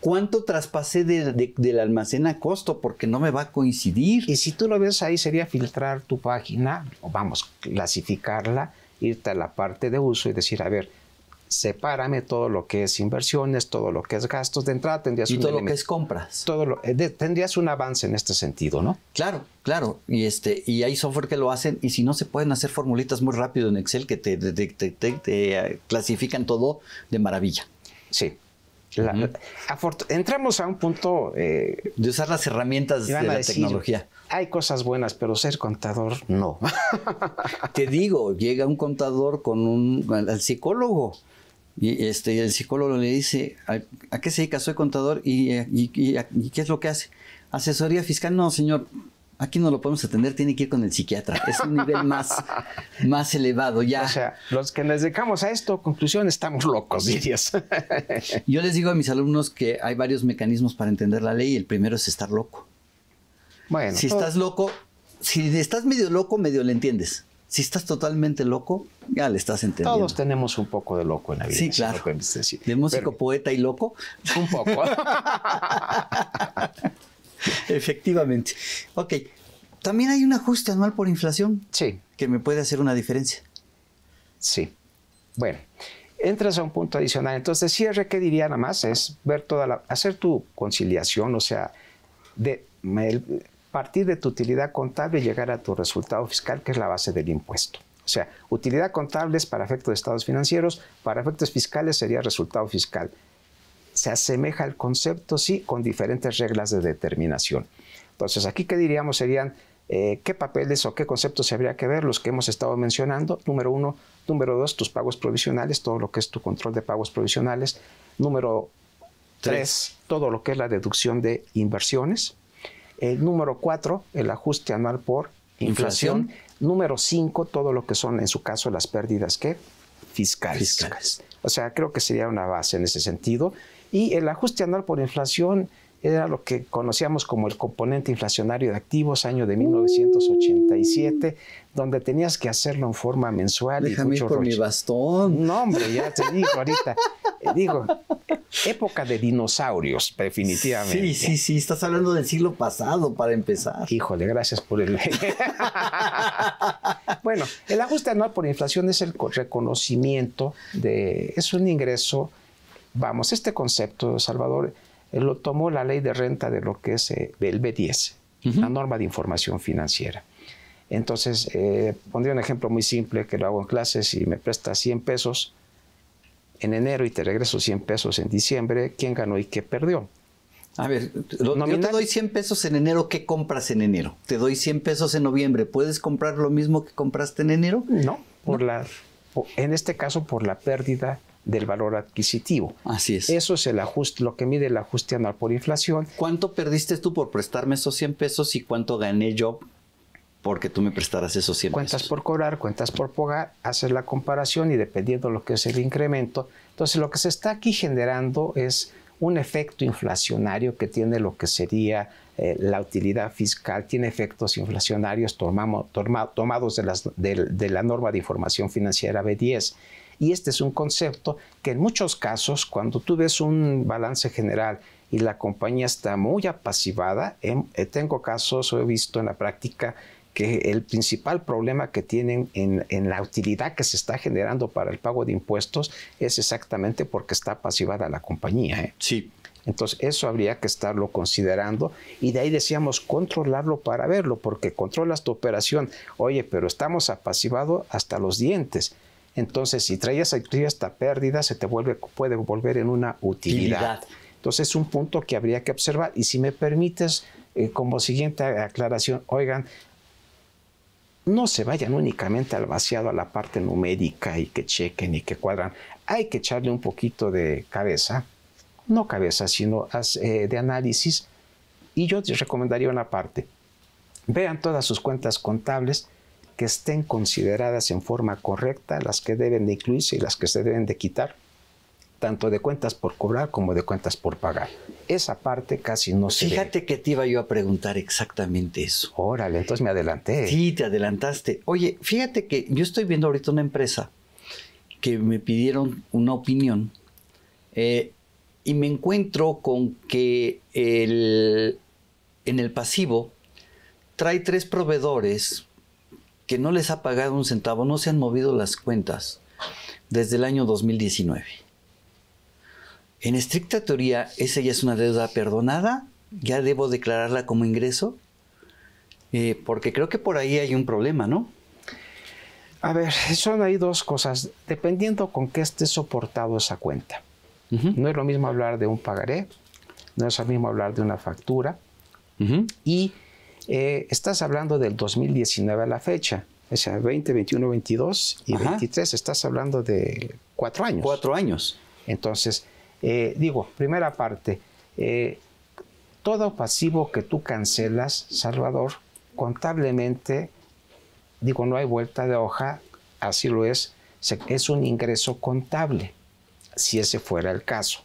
¿Cuánto traspasé del almacén a costo? Porque no me va a coincidir. Y si tú lo ves ahí, sería filtrar tu página, o vamos, clasificarla, irte a la parte de uso y decir, a ver, sepárame todo lo que es inversiones, todo lo que es gastos de entrada, tendrías y todo lo que es compras. Todo lo, eh, tendrías un avance en este sentido, ¿no? Claro, claro. Y este y hay software que lo hacen y si no se pueden hacer formulitas muy rápido en Excel que te eh, clasifican todo de maravilla. Sí entramos a un punto eh, de usar las herramientas de la tecnología. Hay cosas buenas, pero ser contador no. Te digo, llega un contador con un al psicólogo y este el psicólogo le dice a, qué se dedica soy contador eh, y, y, qué es lo que hace asesoría fiscal no señor Aquí no lo podemos atender, tiene que ir con el psiquiatra. Es un nivel más, más elevado ya. O sea, los que nos dedicamos a esto, conclusión, estamos locos, dirías. Yo les digo a mis alumnos que hay varios mecanismos para entender la ley. El primero es estar loco. Bueno. Si estás loco, si estás medio loco, medio le entiendes. Si estás totalmente loco, ya le estás entendiendo. Todos tenemos un poco de loco en la vida. Sí, claro. De músico, poeta y loco. Un poco. Efectivamente. Ok. También hay un ajuste anual por inflación. Sí. Que me puede hacer una diferencia. Sí. Bueno, entras a un punto adicional. Entonces, cierre, ¿qué diría nada más? Es ver toda la, hacer tu conciliación, o sea, de, partir de tu utilidad contable y llegar a tu resultado fiscal, que es la base del impuesto. O sea, utilidad contable es para efectos de estados financieros, para efectos fiscales sería resultado fiscal se asemeja al concepto, sí, con diferentes reglas de determinación. Entonces, aquí qué diríamos serían eh, qué papeles o qué conceptos habría que ver, los que hemos estado mencionando. Número uno, número dos, tus pagos provisionales, todo lo que es tu control de pagos provisionales. Número tres, todo lo que es la deducción de inversiones. El número cuatro, el ajuste anual por inflación. Número cinco, todo lo que son, en su caso, las pérdidas que fiscales. O sea, creo que sería una base en ese sentido. Y el ajuste anual por inflación era lo que conocíamos como el componente inflacionario de activos, año de 1987, donde tenías que hacerlo en forma mensual. Déjame y ir por mi bastón. No, hombre, ya te digo ahorita. Eh, digo, época de dinosaurios, definitivamente. Sí, sí, sí, estás hablando del siglo pasado para empezar. Híjole, gracias por el... bueno, el ajuste anual por inflación es el reconocimiento de... es un ingreso Vamos, este concepto, Salvador, eh, lo tomó la ley de renta de lo que es eh, el B10, la norma de información financiera. Entonces, eh, pondría un ejemplo muy simple que lo hago en clases si me prestas 100 pesos en enero y te regreso 100 pesos en diciembre, ¿quién ganó y qué perdió? A ver, lo, yo te doy 100 pesos en enero, ¿qué compras en enero? Te doy 100 pesos en noviembre, ¿puedes comprar lo mismo que compraste en enero? No, por en este caso por la pérdida del valor adquisitivo. Así es. Eso es el ajuste, lo que mide el ajuste anual por inflación. ¿Cuánto perdiste tú por prestarme esos 100 pesos y cuánto gané yo porque tú me prestaras esos 100 cuentas por cobrar, cuentas por pagar, haces la comparación y dependiendo de lo que es el incremento. Entonces, lo que se está aquí generando es un efecto inflacionario que tiene lo que sería eh, la utilidad fiscal, tiene efectos inflacionarios tomamos, tomados de, las, de, de la norma de información financiera B10. Y este es un concepto que en muchos casos, cuando tú ves un balance general y la compañía está muy apasivada, em, eh, tengo casos, he visto en la práctica que el principal problema que tienen en, la utilidad que se está generando para el pago de impuestos es exactamente porque está pasivada la compañía. ¿eh? Sí. Entonces, eso habría que estarlo considerando y de ahí decíamos controlarlo para verlo, porque controlas tu operación. Oye, pero estamos apasivados hasta los dientes. Entonces, si traías esta pérdida, se te vuelve, puede volver en una utilidad. Entonces, es un punto que habría que observar. Y si me permites, eh, como siguiente aclaración, oigan, no se vayan únicamente al vaciado a la parte numérica y que chequen y que cuadran. Hay que echarle un poquito de cabeza, no cabeza, sino eh, de análisis. Y yo te recomendaría una parte. Vean todas sus cuentas contables que estén consideradas en forma correcta las que deben de incluirse y las que se deben de quitar, tanto de cuentas por cobrar como de cuentas por pagar. Esa parte casi no se. Fíjate que te iba yo a preguntar exactamente eso. Órale, entonces me adelanté. Sí, te adelantaste. Oye, fíjate que yo estoy viendo ahorita una empresa que me pidieron una opinión eh, y me encuentro con que el, en el pasivo trae tres proveedores no les ha pagado un centavo, no se han movido las cuentas desde el año 2019. En estricta teoría, esa ya es una deuda perdonada, ya debo declararla como ingreso, eh, porque creo que por ahí hay un problema, ¿no? A ver, son ahí dos cosas, dependiendo con qué esté soportado esa cuenta. No es lo mismo hablar de un pagaré, no es lo mismo hablar de una factura. Y eh, estás hablando del 2019 a la fecha, o sea, 20, 21, 22 y 23, estás hablando de cuatro años. Cuatro años. Entonces, eh, digo, primera parte, eh, todo pasivo que tú cancelas, Salvador, contablemente, digo, no hay vuelta de hoja, así lo es, es un ingreso contable, si ese fuera el caso.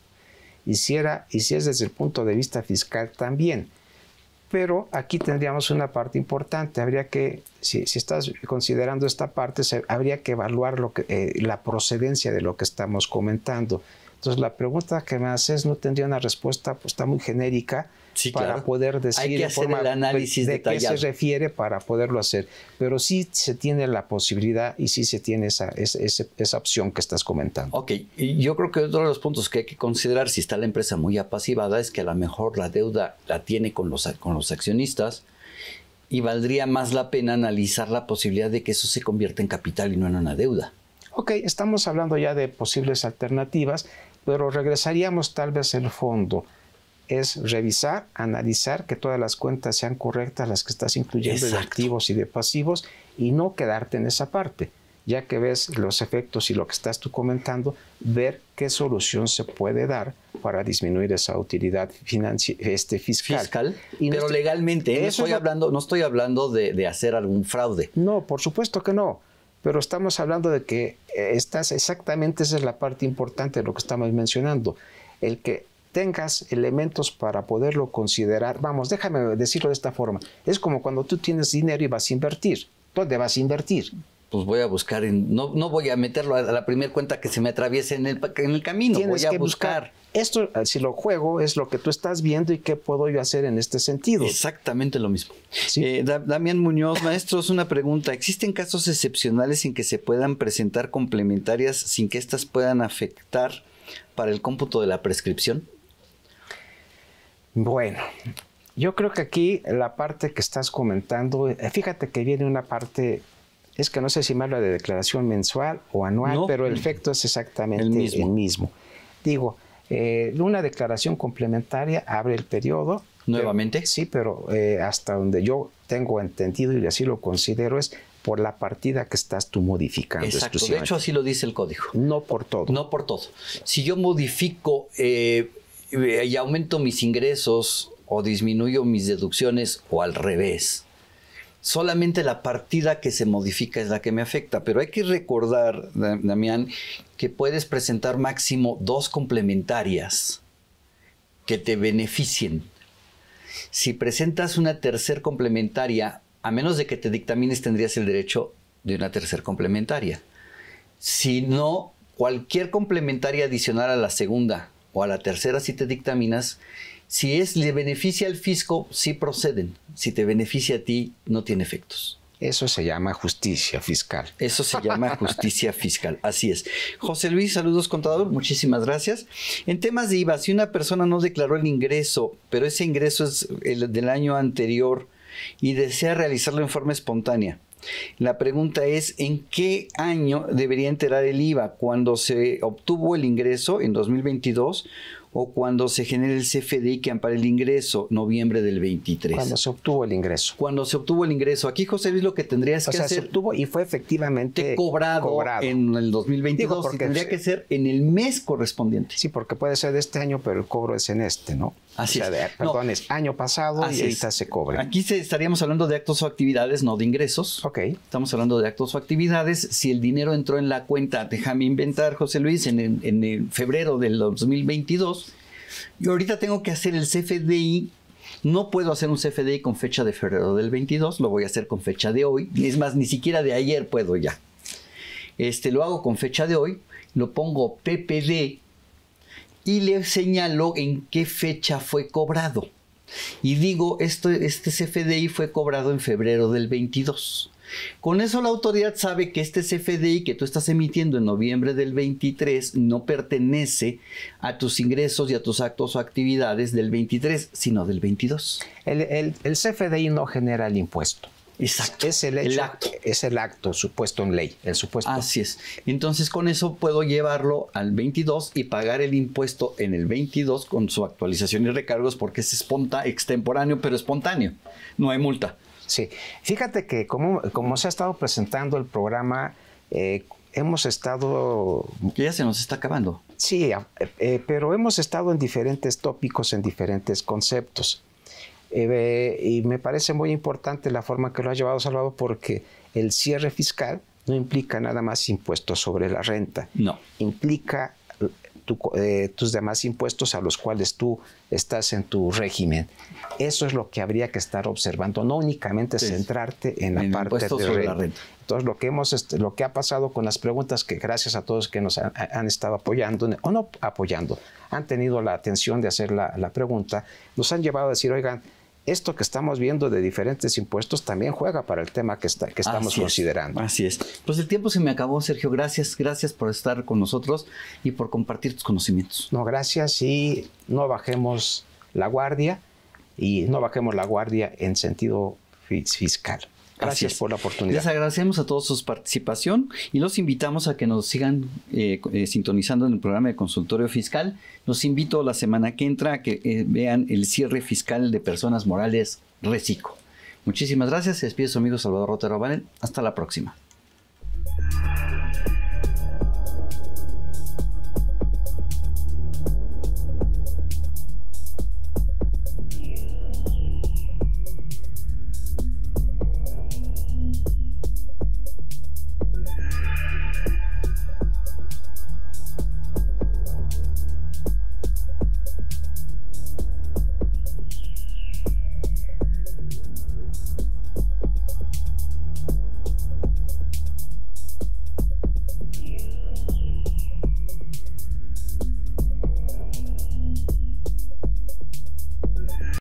Y si, era, y si es desde el punto de vista fiscal también. Pero aquí tendríamos una parte importante. Habría que, si, estás considerando esta parte, habría que evaluar eh, la procedencia de lo que estamos comentando. Entonces, la pregunta que me haces no tendría una respuesta, pues está muy genérica para poder decir forma, el análisis de qué se refiere para poderlo hacer. Pero sí se tiene la posibilidad y sí se tiene esa, esa, opción que estás comentando. Ok, yo creo que otro de los puntos que hay que considerar si está la empresa muy apasivada es que a lo mejor la deuda la tiene con los, con los accionistas y valdría más la pena analizar la posibilidad de que eso se convierta en capital y no en una deuda. Ok, estamos hablando ya de posibles alternativas pero regresaríamos tal vez en fondo es revisar, analizar que todas las cuentas sean correctas, las que estás incluyendo de activos y de pasivos, y no quedarte en esa parte. Ya que ves los efectos y lo que estás tú comentando, ver qué solución se puede dar para disminuir esa utilidad este, fiscal. pero legalmente, hablando, no estoy hablando de hacer algún fraude. No, por supuesto que no pero estamos hablando de que eh, estás exactamente, esa es la parte importante de lo que estamos mencionando, el que tengas elementos para poderlo considerar. Vamos, déjame decirlo de esta forma. Es como cuando tú tienes dinero y vas a invertir. ¿Dónde vas a invertir? pues voy a buscar, en, no, no voy a meterlo a la primera cuenta que se me atraviese en el, en el camino, voy a que buscar. Esto, eh, si lo juego, es lo que tú estás viendo y qué puedo yo hacer en este sentido. Exactamente lo mismo. Eh, Damián Muñoz, maestro, es una pregunta. ¿Existen casos excepcionales en que se puedan presentar complementarias sin que éstas puedan afectar para el cómputo de la prescripción? Bueno, yo creo que aquí la parte que estás comentando, eh, fíjate que viene una parte es que no sé si me habla de declaración mensual o anual, pero el efecto es exactamente el mismo. Digo, eh, una declaración complementaria abre el periodo. ¿Nuevamente? sí, pero eh, hasta donde yo tengo entendido y así lo considero es por la partida que estás tú modificando. Exacto, de hecho así lo dice el código. No por todo. No por todo. Si yo modifico eh, y aumento mis ingresos o disminuyo mis deducciones o al revés, solamente la partida que se modifica es la que me afecta. Pero hay que recordar, Damián, que puedes presentar máximo dos complementarias que te beneficien. Si presentas una tercer complementaria, a menos de que te dictamines, tendrías el derecho de una tercer complementaria. Si no, cualquier complementaria adicional a la segunda o a la tercera, si te dictaminas, si es le beneficia al fisco, sí proceden. Si te beneficia a ti, no tiene efectos. Eso se llama justicia fiscal. Eso se llama justicia fiscal, así es. José Luis, saludos contador, muchísimas gracias. En temas de IVA, si una persona no declaró el ingreso, pero ese ingreso es del año anterior y desea realizarlo en forma espontánea, la pregunta es, ¿en qué año debería enterar el IVA? ¿Cuando se obtuvo el ingreso en 2022 o cuando se genere el CFDI que ampara el ingreso, noviembre del 23. Cuando se obtuvo el ingreso. Cuando se obtuvo el ingreso. Aquí, José Luis, lo que tendrías o que sea, hacer. Se obtuvo y fue efectivamente cobrado, en el 2022. tendría que ser en el mes correspondiente. Sí, porque puede ser de este año, pero el cobro es en este, ¿no? Así Perdón, es año pasado y esta se cobra. Aquí estaríamos hablando de actos o actividades, no de ingresos. Ok. Estamos hablando de actos o actividades. Si el dinero entró en la cuenta, déjame inventar, José Luis, en, en, febrero del 2022, y ahorita tengo que hacer el CFDI no puedo hacer un CFDI con fecha de febrero del 22, lo voy a hacer con fecha de hoy. Es más, ni siquiera de ayer puedo ya. Este, lo hago con fecha de hoy, lo pongo PPD y le señaló en qué fecha fue cobrado. Y digo, esto, este CFDI fue cobrado en febrero del 22. Con eso la autoridad sabe que este CFDI que tú estás emitiendo en noviembre del 23 no pertenece a tus ingresos y a tus actos o actividades del 23, sino del 22. El, el, el CFDI no genera el impuesto. Exacto. Es el, hecho, acto. Es el acto supuesto en ley, el supuesto. Así es. Entonces, con eso puedo llevarlo al 22 y pagar el impuesto en el 22 con su actualización y recargos porque es extemporáneo, pero espontáneo. No hay multa. Sí. Fíjate que como, se ha estado presentando el programa, eh, hemos estado... ya se nos está acabando. Sí, eh, eh, pero hemos estado en diferentes tópicos, en diferentes conceptos. Eh, y me parece muy importante la forma que lo ha llevado Salvador porque el cierre fiscal no implica nada más impuestos sobre la renta. No. Implica eh, eh, tus demás impuestos a los cuales tú estás en tu régimen. Eso es lo que habría que estar observando, no únicamente centrarte en la parte de renta. Entonces, lo que, hemos, lo que ha pasado con las preguntas, que gracias a todos que nos han, estado apoyando, o no apoyando, han tenido la atención de hacer la pregunta, nos han llevado a decir, oigan, esto que estamos viendo de diferentes impuestos también juega para el tema que, que estamos considerando. así es. Pues el tiempo se me acabó, Sergio. Gracias, gracias por estar con nosotros y por compartir tus conocimientos. No, gracias y no bajemos la guardia y no bajemos la guardia en sentido fiscal. Gracias por la oportunidad. Les agradecemos a todos su participación y los invitamos a que nos sigan eh, eh, sintonizando en el programa de consultorio fiscal. Los invito la semana que entra a que eh, vean el cierre fiscal de personas morales Recico. Muchísimas gracias. Se despide su amigo Salvador Rotero Hasta la próxima.